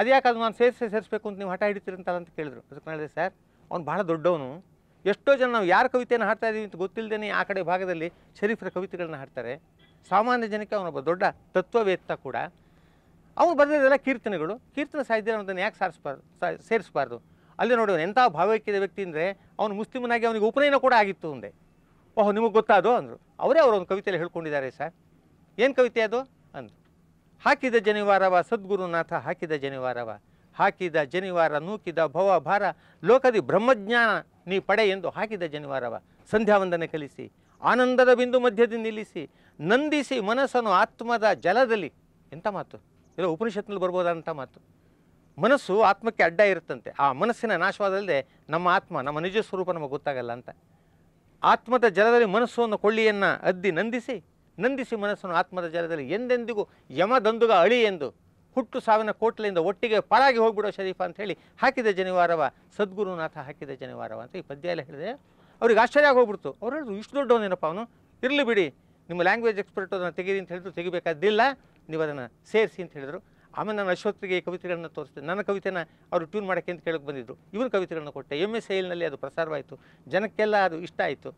ಅದ್ಯಾಕೆ ಅದು ನಾನು ಸೇರಿಸಿ ಸೇರಿಸಬೇಕು ಅಂತ ನೀವು ಹಠ ಹಿಡಿತೀರಿ ಅಂತ ಅಂತ ಕೇಳಿದ್ರು ಅದಕ್ಕೆ ಹೇಳಿದೆ ಸರ್ ಅವ್ನು ಭಾಳ ದೊಡ್ಡವನು ಎಷ್ಟೋ ಜನ ನಾವು ಯಾರ ಕವಿತೆಯನ್ನು ಹಾಡ್ತಾ ಇದ್ದೀವಿ ಅಂತ ಗೊತ್ತಿಲ್ಲದೇ ಆ ಕಡೆ ಭಾಗದಲ್ಲಿ ಶರೀಫರ ಕವಿತೆಗಳನ್ನ ಹಾಡ್ತಾರೆ ಸಾಮಾನ್ಯ ಜನಕ್ಕೆ ಅವನೊಬ್ಬ ದೊಡ್ಡ ತತ್ವವೇತ್ತ ಕೂಡ ಅವನು ಬರೆದಿದ್ದೆಲ್ಲ ಕೀರ್ತನೆಗಳು ಕೀರ್ತನ ಸಾಹಿತ್ಯ ಅನ್ನೋದನ್ನು ಯಾಕೆ ಸಾರಿಸ್ಬಾರ್ದು ಸೇರಿಸಬಾರ್ದು ಅಲ್ಲಿ ನೋಡಿ ಎಂಥ ಭಾವೈಕ್ಯದ ವ್ಯಕ್ತಿ ಅಂದರೆ ಅವನು ಮುಸ್ಲಿಮನಾಗಿ ಅವನಿಗೆ ಉಪನಯನ ಕೂಡ ಆಗಿತ್ತು ಅಂದೆ ಓಹ್ ನಿಮಗೆ ಗೊತ್ತಾದು ಅಂದರು ಅವರೇ ಅವರೊಂದು ಕವಿತೆಯಲ್ಲಿ ಹೇಳ್ಕೊಂಡಿದ್ದಾರೆ ಸರ್ ಏನು ಕವಿತೆ ಅದು ಅಂದರು ಹಾಕಿದ ಜನಿವಾರವ ಸದ್ಗುರುನಾಥ ಹಾಕಿದ ಜನಿವಾರವ ಹಾಕಿದ ಜನಿವಾರ ನೂಕಿದ ಭವ ಭಾರ ಲೋಕದಿ ಬ್ರಹ್ಮಜ್ಞಾನ ನೀ ಪಡೆ ಎಂದು ಹಾಕಿದ ಜನಿವಾರವ ಸಂಧ್ಯಾವಂದನೆ ಕಲಿಸಿ ಆನಂದದ ಬಿಂದು ಮಧ್ಯದಿಂದ ನಿಲ್ಲಿಸಿ ನಂದಿಸಿ ಮನಸ್ಸನ್ನು ಆತ್ಮದ ಜಲದಲ್ಲಿ ಎಂಥ ಮಾತು ಇಲ್ಲ ಉಪನಿಷತ್ನಲ್ಲಿ ಬರ್ಬೋದಂಥ ಮಾತು ಮನಸ್ಸು ಆತ್ಮಕ್ಕೆ ಅಡ್ಡ ಇರುತ್ತಂತೆ ಆ ಮನಸ್ಸಿನ ನಾಶವಾದಲ್ಲದೆ ನಮ್ಮ ಆತ್ಮ ನಮ್ಮ ನಿಜ ಸ್ವರೂಪ ನಮಗೆ ಗೊತ್ತಾಗಲ್ಲ ಅಂತ ಆತ್ಮದ ಜಲದಲ್ಲಿ ಮನಸ್ಸು ಅನ್ನೋ ಕೊಳ್ಳಿಯನ್ನು ಅದ್ದಿ ನಂದಿಸಿ ನಂದಿಸಿ ಮನಸ್ಸನ್ನು ಆತ್ಮದ ಜಲದಲ್ಲಿ ಎಂದೆಂದಿಗೂ ಯಮದಂದುಗ ಅಳಿ ಎಂದು ಹುಟ್ಟು ಸಾವಿನ ಕೋಟ್ಲೆಯಿಂದ ಒಟ್ಟಿಗೆ ಪರಾಗಿ ಹೋಗ್ಬಿಡೋ ಶರೀಫ ಅಂತ ಹೇಳಿ ಹಾಕಿದ ಜನಿವಾರವ ಸದ್ಗುರುನಾಥ ಹಾಕಿದ ಜನಿವಾರವ ಅಂತ ಈ ಪದ್ಯ ಎಲ್ಲ ಹೇಳಿದೆ ಅವ್ರಿಗೆ ಆಶ್ಚರ್ಯ ಆಗೋಗ್ಬಿಡ್ತು ಅವ್ರು ಹೇಳಿದ್ರು ಇಷ್ಟು ದೊಡ್ಡವನೇನಪ್ಪ ಅವನು ಇರಲಿ ಬಿಡಿ ನಿಮ್ಮ ಲ್ಯಾಂಗ್ವೇಜ್ ಎಕ್ಸ್ಪರ್ಟ್ ಅದನ್ನು ತೆಗೀರಿ ಅಂತ ಹೇಳಿದ್ರು ತೆಗಿಬೇಕಾದಿಲ್ಲ ನೀವು ಅದನ್ನು ಸೇರಿಸಿ ಅಂತ ಹೇಳಿದರು ಆಮೇಲೆ ನಾನು ಈ ಕವಿತೆಗಳನ್ನು ತೋರಿಸಿದೆ ನನ್ನ ಕವಿತೆನ ಅವರು ಟ್ಯೂನ್ ಮಾಡೋಕ್ಕೆ ಅಂತ ಕೇಳಕ್ಕೆ ಬಂದಿದ್ದರು ಇವರು ಕವಿತೆಗಳನ್ನು ಕೊಟ್ಟೆ ಎಮ್ ಎಸ್ ಐಲ್ನಲ್ಲಿ ಅದು ಪ್ರಸಾರವಾಯಿತು ಜನಕ್ಕೆಲ್ಲ ಅದು ಇಷ್ಟ ಆಯಿತು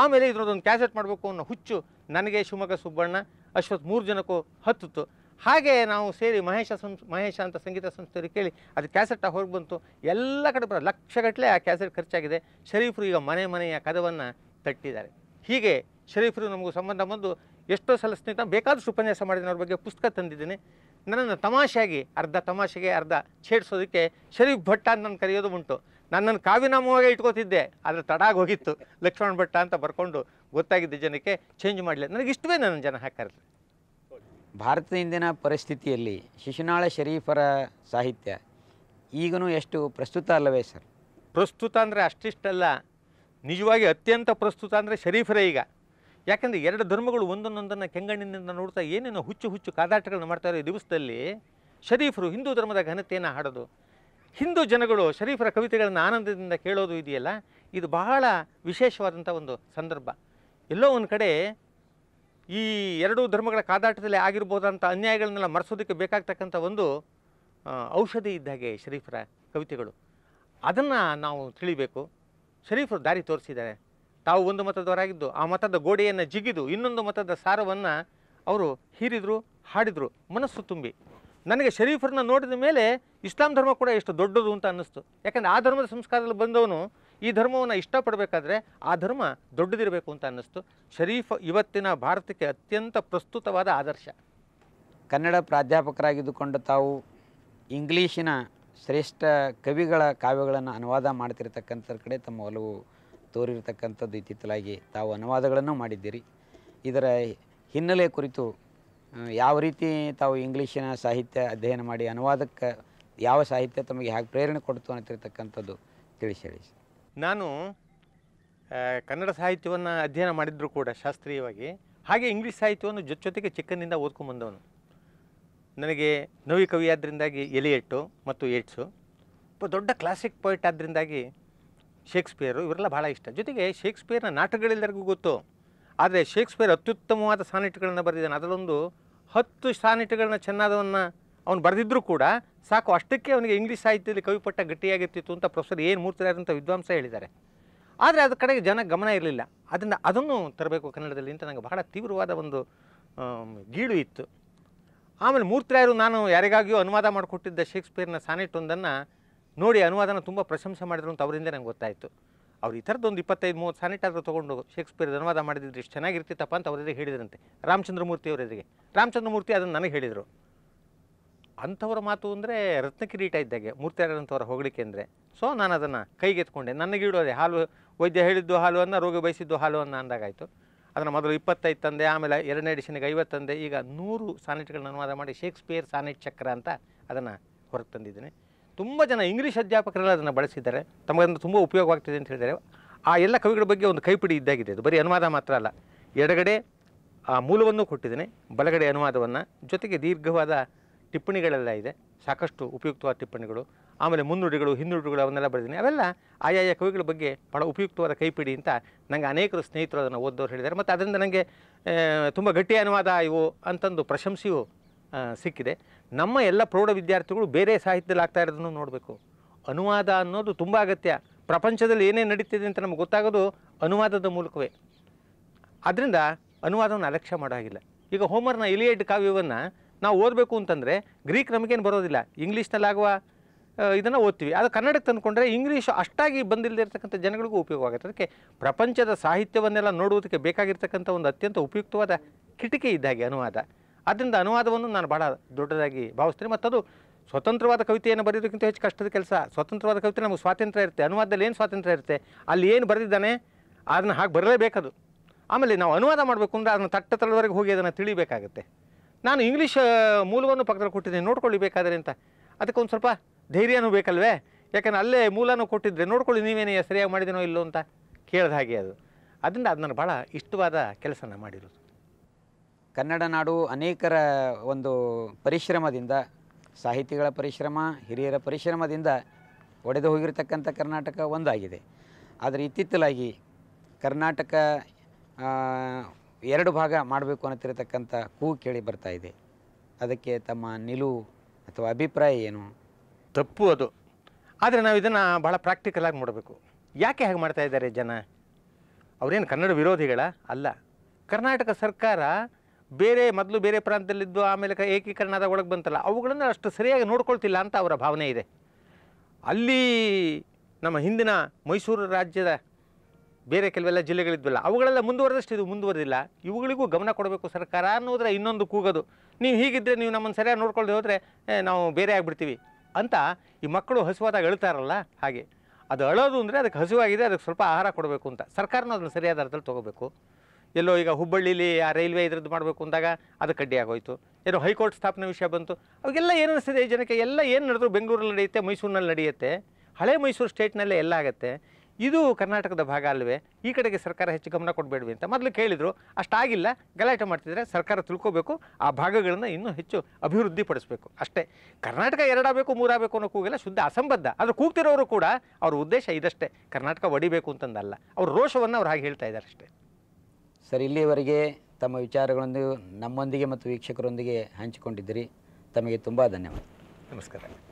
ಆಮೇಲೆ ಇದರದ್ದೊಂದು ಕ್ಯಾಸೆಟ್ ಮಾಡಬೇಕು ಅನ್ನೋ ಹುಚ್ಚು ನನಗೆ ಶಿವಮೊಗ್ಗ ಸುಬ್ಬಣ್ಣ ಅಶ್ವತ್ ಮೂರು ಜನಕ್ಕೂ ಹತ್ತಿತ್ತು ಹಾಗೆ ನಾವು ಸೇರಿ ಮಹೇಶ ಸಂಸ್ ಮಹೇಶ ಅಂತ ಸಂಗೀತ ಸಂಸ್ಥೆಯವರು ಕೇಳಿ ಅದು ಕ್ಯಾಸೆಟ್ ಹೊರಗೆ ಬಂತು ಎಲ್ಲ ಕಡೆ ಬರೋ ಲಕ್ಷಗಟ್ಟಲೆ ಆ ಕ್ಯಾಸೆಟ್ ಖರ್ಚಾಗಿದೆ ಶರೀಫರು ಈಗ ಮನೆ ಮನೆಯ ಕದವನ್ನು ತಟ್ಟಿದ್ದಾರೆ ಹೀಗೆ ಶರೀಫರು ನಮಗೂ ಸಂಬಂಧ ಬಂದು ಎಷ್ಟೋ ಸಲ ಸ್ನೇಹಿತ ಬೇಕಾದಷ್ಟು ಉಪನ್ಯಾಸ ಮಾಡಿದ್ದೀನಿ ಅವ್ರ ಬಗ್ಗೆ ಪುಸ್ತಕ ತಂದಿದ್ದೀನಿ ನನ್ನನ್ನು ತಮಾಷೆಯಾಗಿ ಅರ್ಧ ತಮಾಷೆಗೆ ಅರ್ಧ ಛೇಡಿಸೋದಕ್ಕೆ ಶರೀಫ್ ಭಟ್ಟ ಅಂತ ನಾನು ಕರೆಯೋದು ಉಂಟು ನನ್ನನ್ನು ಕಾವ್ಯನಾಮವಾಗಿ ಇಟ್ಕೋತಿದ್ದೆ ಆದರೆ ತಡಾಗಿ ಹೋಗಿತ್ತು ಲಕ್ಷ್ಮಣ ಭಟ್ಟ ಅಂತ ಬರ್ಕೊಂಡು ಗೊತ್ತಾಗಿದ್ದ ಜನಕ್ಕೆ ಚೇಂಜ್ ಮಾಡಲಿ ನನಗೆ ಇಷ್ಟವೇ ನನ್ನ ಜನ ಹಾಕರ್ಲಿ ಭಾರತದ ಇಂದಿನ ಪರಿಸ್ಥಿತಿಯಲ್ಲಿ ಶಿಶುನಾಳ ಶರೀಫರ ಸಾಹಿತ್ಯ ಈಗನೂ ಎಷ್ಟು ಪ್ರಸ್ತುತ ಅಲ್ಲವೇ ಸರ್ ಪ್ರಸ್ತುತ ಅಂದರೆ ಅಷ್ಟಿಷ್ಟಲ್ಲ ನಿಜವಾಗಿ ಅತ್ಯಂತ ಪ್ರಸ್ತುತ ಅಂದರೆ ಶರೀಫರೇ ಈಗ ಯಾಕಂದ್ರೆ ಎರಡು ಧರ್ಮಗಳು ಒಂದೊಂದೊಂದನ್ನು ಕೆಂಗಣ್ಣಿನಿಂದ ನೋಡ್ತಾ ಏನೇನು ಹುಚ್ಚು ಹುಚ್ಚು ಕಾದಾಟಗಳನ್ನು ಮಾಡ್ತಾ ಇರೋ ದಿವಸದಲ್ಲಿ ಶರೀಫರು ಹಿಂದೂ ಧರ್ಮದ ಘನತೆಯನ್ನು ಹಾಡೋದು ಹಿಂದೂ ಜನಗಳು ಶರೀಫರ ಕವಿತೆಗಳನ್ನು ಆನಂದದಿಂದ ಕೇಳೋದು ಇದೆಯಲ್ಲ ಇದು ಬಹಳ ವಿಶೇಷವಾದಂಥ ಒಂದು ಸಂದರ್ಭ ಎಲ್ಲೋ ಒಂದು ಕಡೆ ಈ ಎರಡೂ ಧರ್ಮಗಳ ಕಾದಾಟದಲ್ಲಿ ಆಗಿರ್ಬೋದಂಥ ಅನ್ಯಾಯಗಳನ್ನೆಲ್ಲ ಮರೆಸೋದಕ್ಕೆ ಬೇಕಾಗ್ತಕ್ಕಂಥ ಒಂದು ಔಷಧಿ ಇದ್ದಾಗೆ ಶರೀಫರ ಕವಿತೆಗಳು ಅದನ್ನು ನಾವು ತಿಳಿಬೇಕು ಶರೀಫರು ದಾರಿ ತೋರಿಸಿದ್ದಾರೆ ತಾವು ಒಂದು ಮತದವರಾಗಿದ್ದು ಆ ಮತದ ಗೋಡೆಯನ್ನು ಜಿಗಿದು ಇನ್ನೊಂದು ಮತದ ಸಾರವನ್ನು ಅವರು ಹೀರಿದರು ಹಾಡಿದರು ಮನಸ್ಸು ತುಂಬಿ ನನಗೆ ಶರೀಫರನ್ನ ನೋಡಿದ ಮೇಲೆ ಇಸ್ಲಾಂ ಧರ್ಮ ಕೂಡ ಎಷ್ಟು ದೊಡ್ಡದು ಅಂತ ಅನ್ನಿಸ್ತು ಯಾಕಂದರೆ ಆ ಧರ್ಮದ ಸಂಸ್ಕಾರದಲ್ಲಿ ಬಂದವನು ಈ ಧರ್ಮವನ್ನು ಇಷ್ಟಪಡಬೇಕಾದ್ರೆ ಆ ಧರ್ಮ ದೊಡ್ಡದಿರಬೇಕು ಅಂತ ಅನ್ನಿಸ್ತು ಶರೀಫ್ ಇವತ್ತಿನ ಭಾರತಕ್ಕೆ ಅತ್ಯಂತ ಪ್ರಸ್ತುತವಾದ ಆದರ್ಶ ಕನ್ನಡ ಪ್ರಾಧ್ಯಾಪಕರಾಗಿದ್ದುಕೊಂಡು ತಾವು ಇಂಗ್ಲೀಷಿನ ಶ್ರೇಷ್ಠ ಕವಿಗಳ ಕಾವ್ಯಗಳನ್ನು ಅನುವಾದ ಮಾಡ್ತಿರ್ತಕ್ಕಂಥ ಕಡೆ ತಮ್ಮ ಒಲವು ತೋರಿರ್ತಕ್ಕಂಥದ್ದು ಇತ್ತಿತ್ತಲಾಗಿ ತಾವು ಅನುವಾದಗಳನ್ನು ಮಾಡಿದ್ದೀರಿ ಇದರ ಹಿನ್ನೆಲೆ ಕುರಿತು ಯಾವ ರೀತಿ ತಾವು ಇಂಗ್ಲೀಷಿನ ಸಾಹಿತ್ಯ ಅಧ್ಯಯನ ಮಾಡಿ ಅನುವಾದಕ್ಕೆ ಯಾವ ಸಾಹಿತ್ಯ ತಮಗೆ ಹೇಗೆ ಪ್ರೇರಣೆ ಕೊಡ್ತು ಅಂತಿರ್ತಕ್ಕಂಥದ್ದು ತಿಳಿಸಿ ಹೇಳಿ ನಾನು ಕನ್ನಡ ಸಾಹಿತ್ಯವನ್ನು ಅಧ್ಯಯನ ಮಾಡಿದರೂ ಕೂಡ ಶಾಸ್ತ್ರೀಯವಾಗಿ ಹಾಗೆ ಇಂಗ್ಲೀಷ್ ಸಾಹಿತ್ಯವನ್ನು ಜೊತೆ ಜೊತೆಗೆ ಚಿಕ್ಕನಿಂದ ಬಂದವನು ನನಗೆ ನವಿ ಆದ್ದರಿಂದಾಗಿ ಎಲಿಯಟ್ಟು ಮತ್ತು ಏಟ್ಸು ಒಬ್ಬ ದೊಡ್ಡ ಕ್ಲಾಸಿಕ್ ಪೊಯಿಟ್ ಆದ್ದರಿಂದಾಗಿ ಶೇಕ್ಸ್ಪಿಯರು ಇವರೆಲ್ಲ ಭಾಳ ಇಷ್ಟ ಜೊತೆಗೆ ಶೇಕ್ಸ್ಪಿಯರ್ನ ನಾಟಕಗಳೆಲ್ಲರಿಗೂ ಗೊತ್ತು ಆದರೆ ಶೇಕ್ಸ್ಪಿಯರ್ ಅತ್ಯುತ್ತಮವಾದ ಸಾನೆಟ್ಗಳನ್ನು ಬರೆದಿದ್ದಾನೆ ಅದರಲ್ಲೊಂದು ಹತ್ತು ಸಾನೆಟ್ಗಳನ್ನ ಚೆನ್ನಾದವನ್ನು ಅವನು ಬರೆದಿದ್ದರೂ ಕೂಡ ಸಾಕು ಅಷ್ಟಕ್ಕೆ ಅವನಿಗೆ ಇಂಗ್ಲೀಷ್ ಸಾಹಿತ್ಯದಲ್ಲಿ ಕವಿಪಟ್ಟ ಗಟ್ಟಿಯಾಗಿರ್ತಿತ್ತು ಅಂತ ಪ್ರೊಫೆಸರ್ ಏನು ಅಂತ ವಿದ್ವಾಂಸ ಹೇಳಿದ್ದಾರೆ ಆದರೆ ಅದ್ರ ಕಡೆಗೆ ಜನ ಗಮನ ಇರಲಿಲ್ಲ ಅದರಿಂದ ಅದನ್ನು ತರಬೇಕು ಕನ್ನಡದಲ್ಲಿ ಅಂತ ನನಗೆ ಬಹಳ ತೀವ್ರವಾದ ಒಂದು ಗೀಳು ಇತ್ತು ಆಮೇಲೆ ಮೂರ್ತಿರಾಯರು ನಾನು ಯಾರಿಗಾಗಿಯೂ ಅನುವಾದ ಮಾಡಿಕೊಟ್ಟಿದ್ದ ಶೇಕ್ಸ್ಪಿಯರ್ನ ಸಾನೆಟ್ ಒಂದನ್ನು ನೋಡಿ ಅನುವಾದನ ತುಂಬ ಪ್ರಶಂಸೆ ಮಾಡಿದ್ರು ಅಂತ ಅವರಿಂದ ನಂಗೆ ಗೊತ್ತಾಯಿತು ಅವ್ರು ಈ ಥರದ್ದೊಂದು ಇಪ್ಪತ್ತೈದು ಮೂವತ್ತು ಸ್ಯಾನಿಟ್ ಆದರೂ ತೊಗೊಂಡು ಶೇಕ್ಸ್ಪಿಯರ್ ಅನುವಾದ ಮಾಡಿದ್ರೆ ಇಷ್ಟು ಚೆನ್ನಾಗಿರ್ತಿತ್ತಪ್ಪ ಅಂತ ಅವರೆದುರಿಗೆ ಹೇಳಿದ್ರಂತೆ ರಾಮಚಂದ್ರಮೂರ್ತಿ ರಾಮಚಂದ್ರ ರಾಮಚಂದ್ರಮೂರ್ತಿ ಅದನ್ನು ನನಗೆ ಹೇಳಿದರು ಅಂಥವ್ರ ಮಾತು ಅಂದರೆ ರತ್ನಕಿರೀಟ ಇದ್ದಾಗೆ ಆಗಿರೋಂಥವ್ರು ಹೊಗಳಿಕೆ ಅಂದರೆ ಸೊ ನಾನು ಅದನ್ನು ಕೈಗೆತ್ಕೊಂಡೆ ನನಗಿಡೋದೆ ಹಾಲು ವೈದ್ಯ ಹೇಳಿದ್ದು ಹಾಲು ಅನ್ನ ರೋಗಿ ಬಯಸಿದ್ದು ಹಾಲು ಅನ್ನ ಅಂದಾಗಾಯಿತು ಅದನ್ನು ಮೊದಲು ಇಪ್ಪತ್ತೈದು ತಂದೆ ಆಮೇಲೆ ಎರಡನೇ ಎಡಿಷನ್ಗೆ ಐವತ್ತು ತಂದೆ ಈಗ ನೂರು ಸಾನೆಟ್ಗಳನ್ನ ಅನುವಾದ ಮಾಡಿ ಶೇಕ್ಸ್ಪಿಯರ್ ಸಾನೆಟ್ ಚಕ್ರ ಅಂತ ಅದನ್ನು ಹೊರಗೆ ತಂದಿದ್ದೀನಿ ತುಂಬ ಜನ ಇಂಗ್ಲೀಷ್ ಅಧ್ಯಾಪಕರೆಲ್ಲ ಅದನ್ನು ಬಳಸಿದ್ದಾರೆ ತಮಗಂತೂ ತುಂಬ ಉಪಯೋಗವಾಗ್ತಿದೆ ಅಂತ ಹೇಳಿದ್ದಾರೆ ಆ ಎಲ್ಲ ಕವಿಗಳ ಬಗ್ಗೆ ಒಂದು ಕೈಪಿಡಿ ಇದ್ದಾಗಿದೆ ಅದು ಬರೀ ಅನುವಾದ ಮಾತ್ರ ಅಲ್ಲ ಎಡಗಡೆ ಆ ಮೂಲವನ್ನು ಕೊಟ್ಟಿದ್ದೇನೆ ಬಲಗಡೆ ಅನುವಾದವನ್ನು ಜೊತೆಗೆ ದೀರ್ಘವಾದ ಟಿಪ್ಪಣಿಗಳೆಲ್ಲ ಇದೆ ಸಾಕಷ್ಟು ಉಪಯುಕ್ತವಾದ ಟಿಪ್ಪಣಿಗಳು ಆಮೇಲೆ ಮುನ್ನುಡಿಗಳು ಹಿಂದುಡಿಗಳು ಅವನ್ನೆಲ್ಲ ಬರೆದಿದ್ದೀನಿ ಅವೆಲ್ಲ ಆಯಾಯ ಕವಿಗಳ ಬಗ್ಗೆ ಭಾಳ ಉಪಯುಕ್ತವಾದ ಕೈಪಿಡಿ ಅಂತ ನನಗೆ ಅನೇಕರು ಸ್ನೇಹಿತರು ಅದನ್ನು ಓದೋರು ಹೇಳಿದ್ದಾರೆ ಮತ್ತು ಅದರಿಂದ ನನಗೆ ತುಂಬ ಗಟ್ಟಿ ಅನುವಾದ ಇವು ಅಂತಂದು ಪ್ರಶಂಸೆಯು ಸಿಕ್ಕಿದೆ ನಮ್ಮ ಎಲ್ಲ ಪ್ರೌಢ ವಿದ್ಯಾರ್ಥಿಗಳು ಬೇರೆ ಸಾಹಿತ್ಯದಲ್ಲಿ ಆಗ್ತಾ ಇರೋದನ್ನು ನೋಡಬೇಕು ಅನುವಾದ ಅನ್ನೋದು ತುಂಬ ಅಗತ್ಯ ಪ್ರಪಂಚದಲ್ಲಿ ಏನೇ ನಡೀತಿದೆ ಅಂತ ನಮ್ಗೆ ಗೊತ್ತಾಗೋದು ಅನುವಾದದ ಮೂಲಕವೇ ಆದ್ದರಿಂದ ಅನುವಾದವನ್ನು ಅಲಕ್ಷ್ಯ ಮಾಡೋಹಾಗಿಲ್ಲ ಈಗ ಹೋಮರ್ನ ಇಲಿಯಡ್ ಕಾವ್ಯವನ್ನು ನಾವು ಓದಬೇಕು ಅಂತಂದರೆ ಗ್ರೀಕ್ ನಮಗೇನು ಬರೋದಿಲ್ಲ ಇಂಗ್ಲೀಷ್ನಲ್ಲಾಗುವ ಇದನ್ನು ಓದ್ತೀವಿ ಅದು ಕನ್ನಡಕ್ಕೆ ತಂದುಕೊಂಡ್ರೆ ಇಂಗ್ಲೀಷ್ ಅಷ್ಟಾಗಿ ಬಂದಿಲ್ಲದಿರ್ತಕ್ಕಂಥ ಜನಗಳಿಗೂ ಉಪಯೋಗವಾಗುತ್ತೆ ಅದಕ್ಕೆ ಪ್ರಪಂಚದ ಸಾಹಿತ್ಯವನ್ನೆಲ್ಲ ನೋಡುವುದಕ್ಕೆ ಬೇಕಾಗಿರ್ತಕ್ಕಂಥ ಒಂದು ಅತ್ಯಂತ ಉಪಯುಕ್ತವಾದ ಕಿಟಕಿ ಇದ್ದಾಗೆ ಅನುವಾದ ಆದ್ದರಿಂದ ಅನುವಾದವನ್ನು ನಾನು ಭಾಳ ದೊಡ್ಡದಾಗಿ ಭಾವಿಸ್ತೀನಿ ಮತ್ತು ಅದು ಸ್ವತಂತ್ರವಾದ ಕವಿತೆಯನ್ನು ಬರೆಯೋದಕ್ಕಿಂತ ಹೆಚ್ಚು ಕಷ್ಟದ ಕೆಲಸ ಸ್ವತಂತ್ರವಾದ ಕವಿತೆ ನಮಗೆ ಸ್ವಾತಂತ್ರ್ಯ ಇರುತ್ತೆ ಅನುವಾದದಲ್ಲಿ ಏನು ಸ್ವಾತಂತ್ರ್ಯ ಇರುತ್ತೆ ಅಲ್ಲಿ ಏನು ಬರೆದಿದ್ದಾನೆ ಅದನ್ನು ಹಾಗೆ ಬರಲೇಬೇಕದು ಆಮೇಲೆ ನಾವು ಅನುವಾದ ಮಾಡಬೇಕು ಅಂದರೆ ಅದನ್ನು ತಟ್ಟ ತಳದವರೆಗೆ ಹೋಗಿ ಅದನ್ನು ತಿಳಿಬೇಕಾಗುತ್ತೆ ನಾನು ಇಂಗ್ಲೀಷ್ ಮೂಲವನ್ನು ಪಕ್ಕದಲ್ಲಿ ಕೊಟ್ಟಿದ್ದೀನಿ ನೋಡ್ಕೊಳ್ಳಿ ಬೇಕಾದರೆ ಅಂತ ಅದಕ್ಕೊಂದು ಸ್ವಲ್ಪ ಧೈರ್ಯನೂ ಬೇಕಲ್ವೇ ಯಾಕಂದರೆ ಅಲ್ಲೇ ಮೂಲನೂ ಕೊಟ್ಟಿದ್ದರೆ ನೋಡ್ಕೊಳ್ಳಿ ನೀವೇನೇ ಸರಿಯಾಗಿ ಮಾಡಿದ್ದೀನೋ ಇಲ್ಲೋ ಅಂತ ಕೇಳಿದ ಹಾಗೆ ಅದು ಅದರಿಂದ ಅದು ನನಗೆ ಭಾಳ ಇಷ್ಟವಾದ ಕೆಲಸನ ಮಾಡಿರೋದು ಕನ್ನಡ ನಾಡು ಅನೇಕರ ಒಂದು ಪರಿಶ್ರಮದಿಂದ ಸಾಹಿತಿಗಳ ಪರಿಶ್ರಮ ಹಿರಿಯರ ಪರಿಶ್ರಮದಿಂದ ಒಡೆದು ಹೋಗಿರತಕ್ಕಂಥ ಕರ್ನಾಟಕ ಒಂದಾಗಿದೆ ಆದರೆ ಇತ್ತಿತ್ತಲಾಗಿ ಕರ್ನಾಟಕ ಎರಡು ಭಾಗ ಮಾಡಬೇಕು ಅನ್ನತಿರತಕ್ಕಂಥ ಕೂಗು ಕೇಳಿ ಬರ್ತಾ ಇದೆ ಅದಕ್ಕೆ ತಮ್ಮ ನಿಲುವು ಅಥವಾ ಅಭಿಪ್ರಾಯ ಏನು ತಪ್ಪು ಅದು ಆದರೆ ನಾವು ಇದನ್ನು ಭಾಳ ಪ್ರಾಕ್ಟಿಕಲಾಗಿ ನೋಡಬೇಕು ಯಾಕೆ ಹಾಗೆ ಮಾಡ್ತಾ ಇದ್ದಾರೆ ಜನ ಅವರೇನು ಕನ್ನಡ ವಿರೋಧಿಗಳ ಅಲ್ಲ ಕರ್ನಾಟಕ ಸರ್ಕಾರ ಬೇರೆ ಮೊದಲು ಬೇರೆ ಪ್ರಾಂತದಲ್ಲಿದ್ದು ಆಮೇಲೆ ಏಕೀಕರಣದ ಒಳಗೆ ಬಂತಲ್ಲ ಅವುಗಳನ್ನು ಅಷ್ಟು ಸರಿಯಾಗಿ ನೋಡ್ಕೊಳ್ತಿಲ್ಲ ಅಂತ ಅವರ ಭಾವನೆ ಇದೆ ಅಲ್ಲಿ ನಮ್ಮ ಹಿಂದಿನ ಮೈಸೂರು ರಾಜ್ಯದ ಬೇರೆ ಕೆಲವೆಲ್ಲ ಜಿಲ್ಲೆಗಳಿದ್ವಲ್ಲ ಅವುಗಳೆಲ್ಲ ಮುಂದುವರೆದಷ್ಟು ಇದು ಮುಂದುವರೆದಿಲ್ಲ ಇವುಗಳಿಗೂ ಗಮನ ಕೊಡಬೇಕು ಸರ್ಕಾರ ಅನ್ನೋದ್ರೆ ಇನ್ನೊಂದು ಕೂಗೋದು ನೀವು ಹೀಗಿದ್ದರೆ ನೀವು ನಮ್ಮನ್ನು ಸರಿಯಾಗಿ ನೋಡ್ಕೊಳ್ಳದೆ ಹೋದರೆ ನಾವು ಬೇರೆ ಆಗಿಬಿಡ್ತೀವಿ ಅಂತ ಈ ಮಕ್ಕಳು ಹಸುವಾದಾಗ ಅಳ್ತಾರಲ್ಲ ಹಾಗೆ ಅದು ಅಳೋದು ಅಂದರೆ ಅದಕ್ಕೆ ಹಸುವಾಗಿದೆ ಅದಕ್ಕೆ ಸ್ವಲ್ಪ ಆಹಾರ ಕೊಡಬೇಕು ಅಂತ ಸರ್ಕಾರನೂ ಅದನ್ನು ಸರಿಯಾದ ಅರ್ಥದಲ್ಲಿ ತೊಗೋಬೇಕು ಎಲ್ಲೋ ಈಗ ಹುಬ್ಬಳ್ಳಿಲಿ ಆ ರೈಲ್ವೆ ಇದ್ರದ್ದು ಮಾಡಬೇಕು ಅಂದಾಗ ಅದು ಕಡ್ಡಿ ಆಗೋಯ್ತು ಏನೋ ಹೈಕೋರ್ಟ್ ಸ್ಥಾಪನೆ ವಿಷಯ ಬಂತು ಅವಾಗೆಲ್ಲ ಏನು ಈ ಜನಕ್ಕೆ ಎಲ್ಲ ಏನು ನಡೆದ್ರು ಬೆಂಗಳೂರಲ್ಲಿ ನಡೆಯುತ್ತೆ ಮೈಸೂರಿನಲ್ಲಿ ನಡೆಯುತ್ತೆ ಹಳೆ ಮೈಸೂರು ಸ್ಟೇಟ್ನಲ್ಲೇ ಎಲ್ಲ ಆಗುತ್ತೆ ಇದು ಕರ್ನಾಟಕದ ಭಾಗ ಅಲ್ವೇ ಈ ಕಡೆಗೆ ಸರ್ಕಾರ ಹೆಚ್ಚು ಗಮನ ಕೊಡಬೇಡ್ವಿ ಅಂತ ಮೊದಲು ಕೇಳಿದರು ಅಷ್ಟಾಗಿಲ್ಲ ಗಲಾಟೆ ಮಾಡ್ತಿದ್ರೆ ಸರ್ಕಾರ ತಿಳ್ಕೋಬೇಕು ಆ ಭಾಗಗಳನ್ನು ಇನ್ನೂ ಹೆಚ್ಚು ಅಭಿವೃದ್ಧಿಪಡಿಸಬೇಕು ಅಷ್ಟೇ ಕರ್ನಾಟಕ ಎರಡಾಗಬೇಕು ಮೂರಾಗಬೇಕು ಅನ್ನೋ ಕೂಗಿಲ್ಲ ಶುದ್ಧ ಅಸಂಬದ್ಧ ಆದರೆ ಕೂಗ್ತಿರೋರು ಕೂಡ ಅವ್ರ ಉದ್ದೇಶ ಇದಷ್ಟೇ ಕರ್ನಾಟಕ ಒಡಿಬೇಕು ಅಂತಂದಲ್ಲ ಅವ್ರ ರೋಷವನ್ನು ಅವ್ರು ಹಾಗೆ ಹೇಳ್ತಾ ಇದ್ದಾರೆ ಅಷ್ಟೇ ಸರ್ ಇಲ್ಲಿಯವರೆಗೆ ತಮ್ಮ ವಿಚಾರಗಳನ್ನು ನಮ್ಮೊಂದಿಗೆ ಮತ್ತು ವೀಕ್ಷಕರೊಂದಿಗೆ ಹಂಚಿಕೊಂಡಿದ್ದಿರಿ ತಮಗೆ ತುಂಬ ಧನ್ಯವಾದ ನಮಸ್ಕಾರ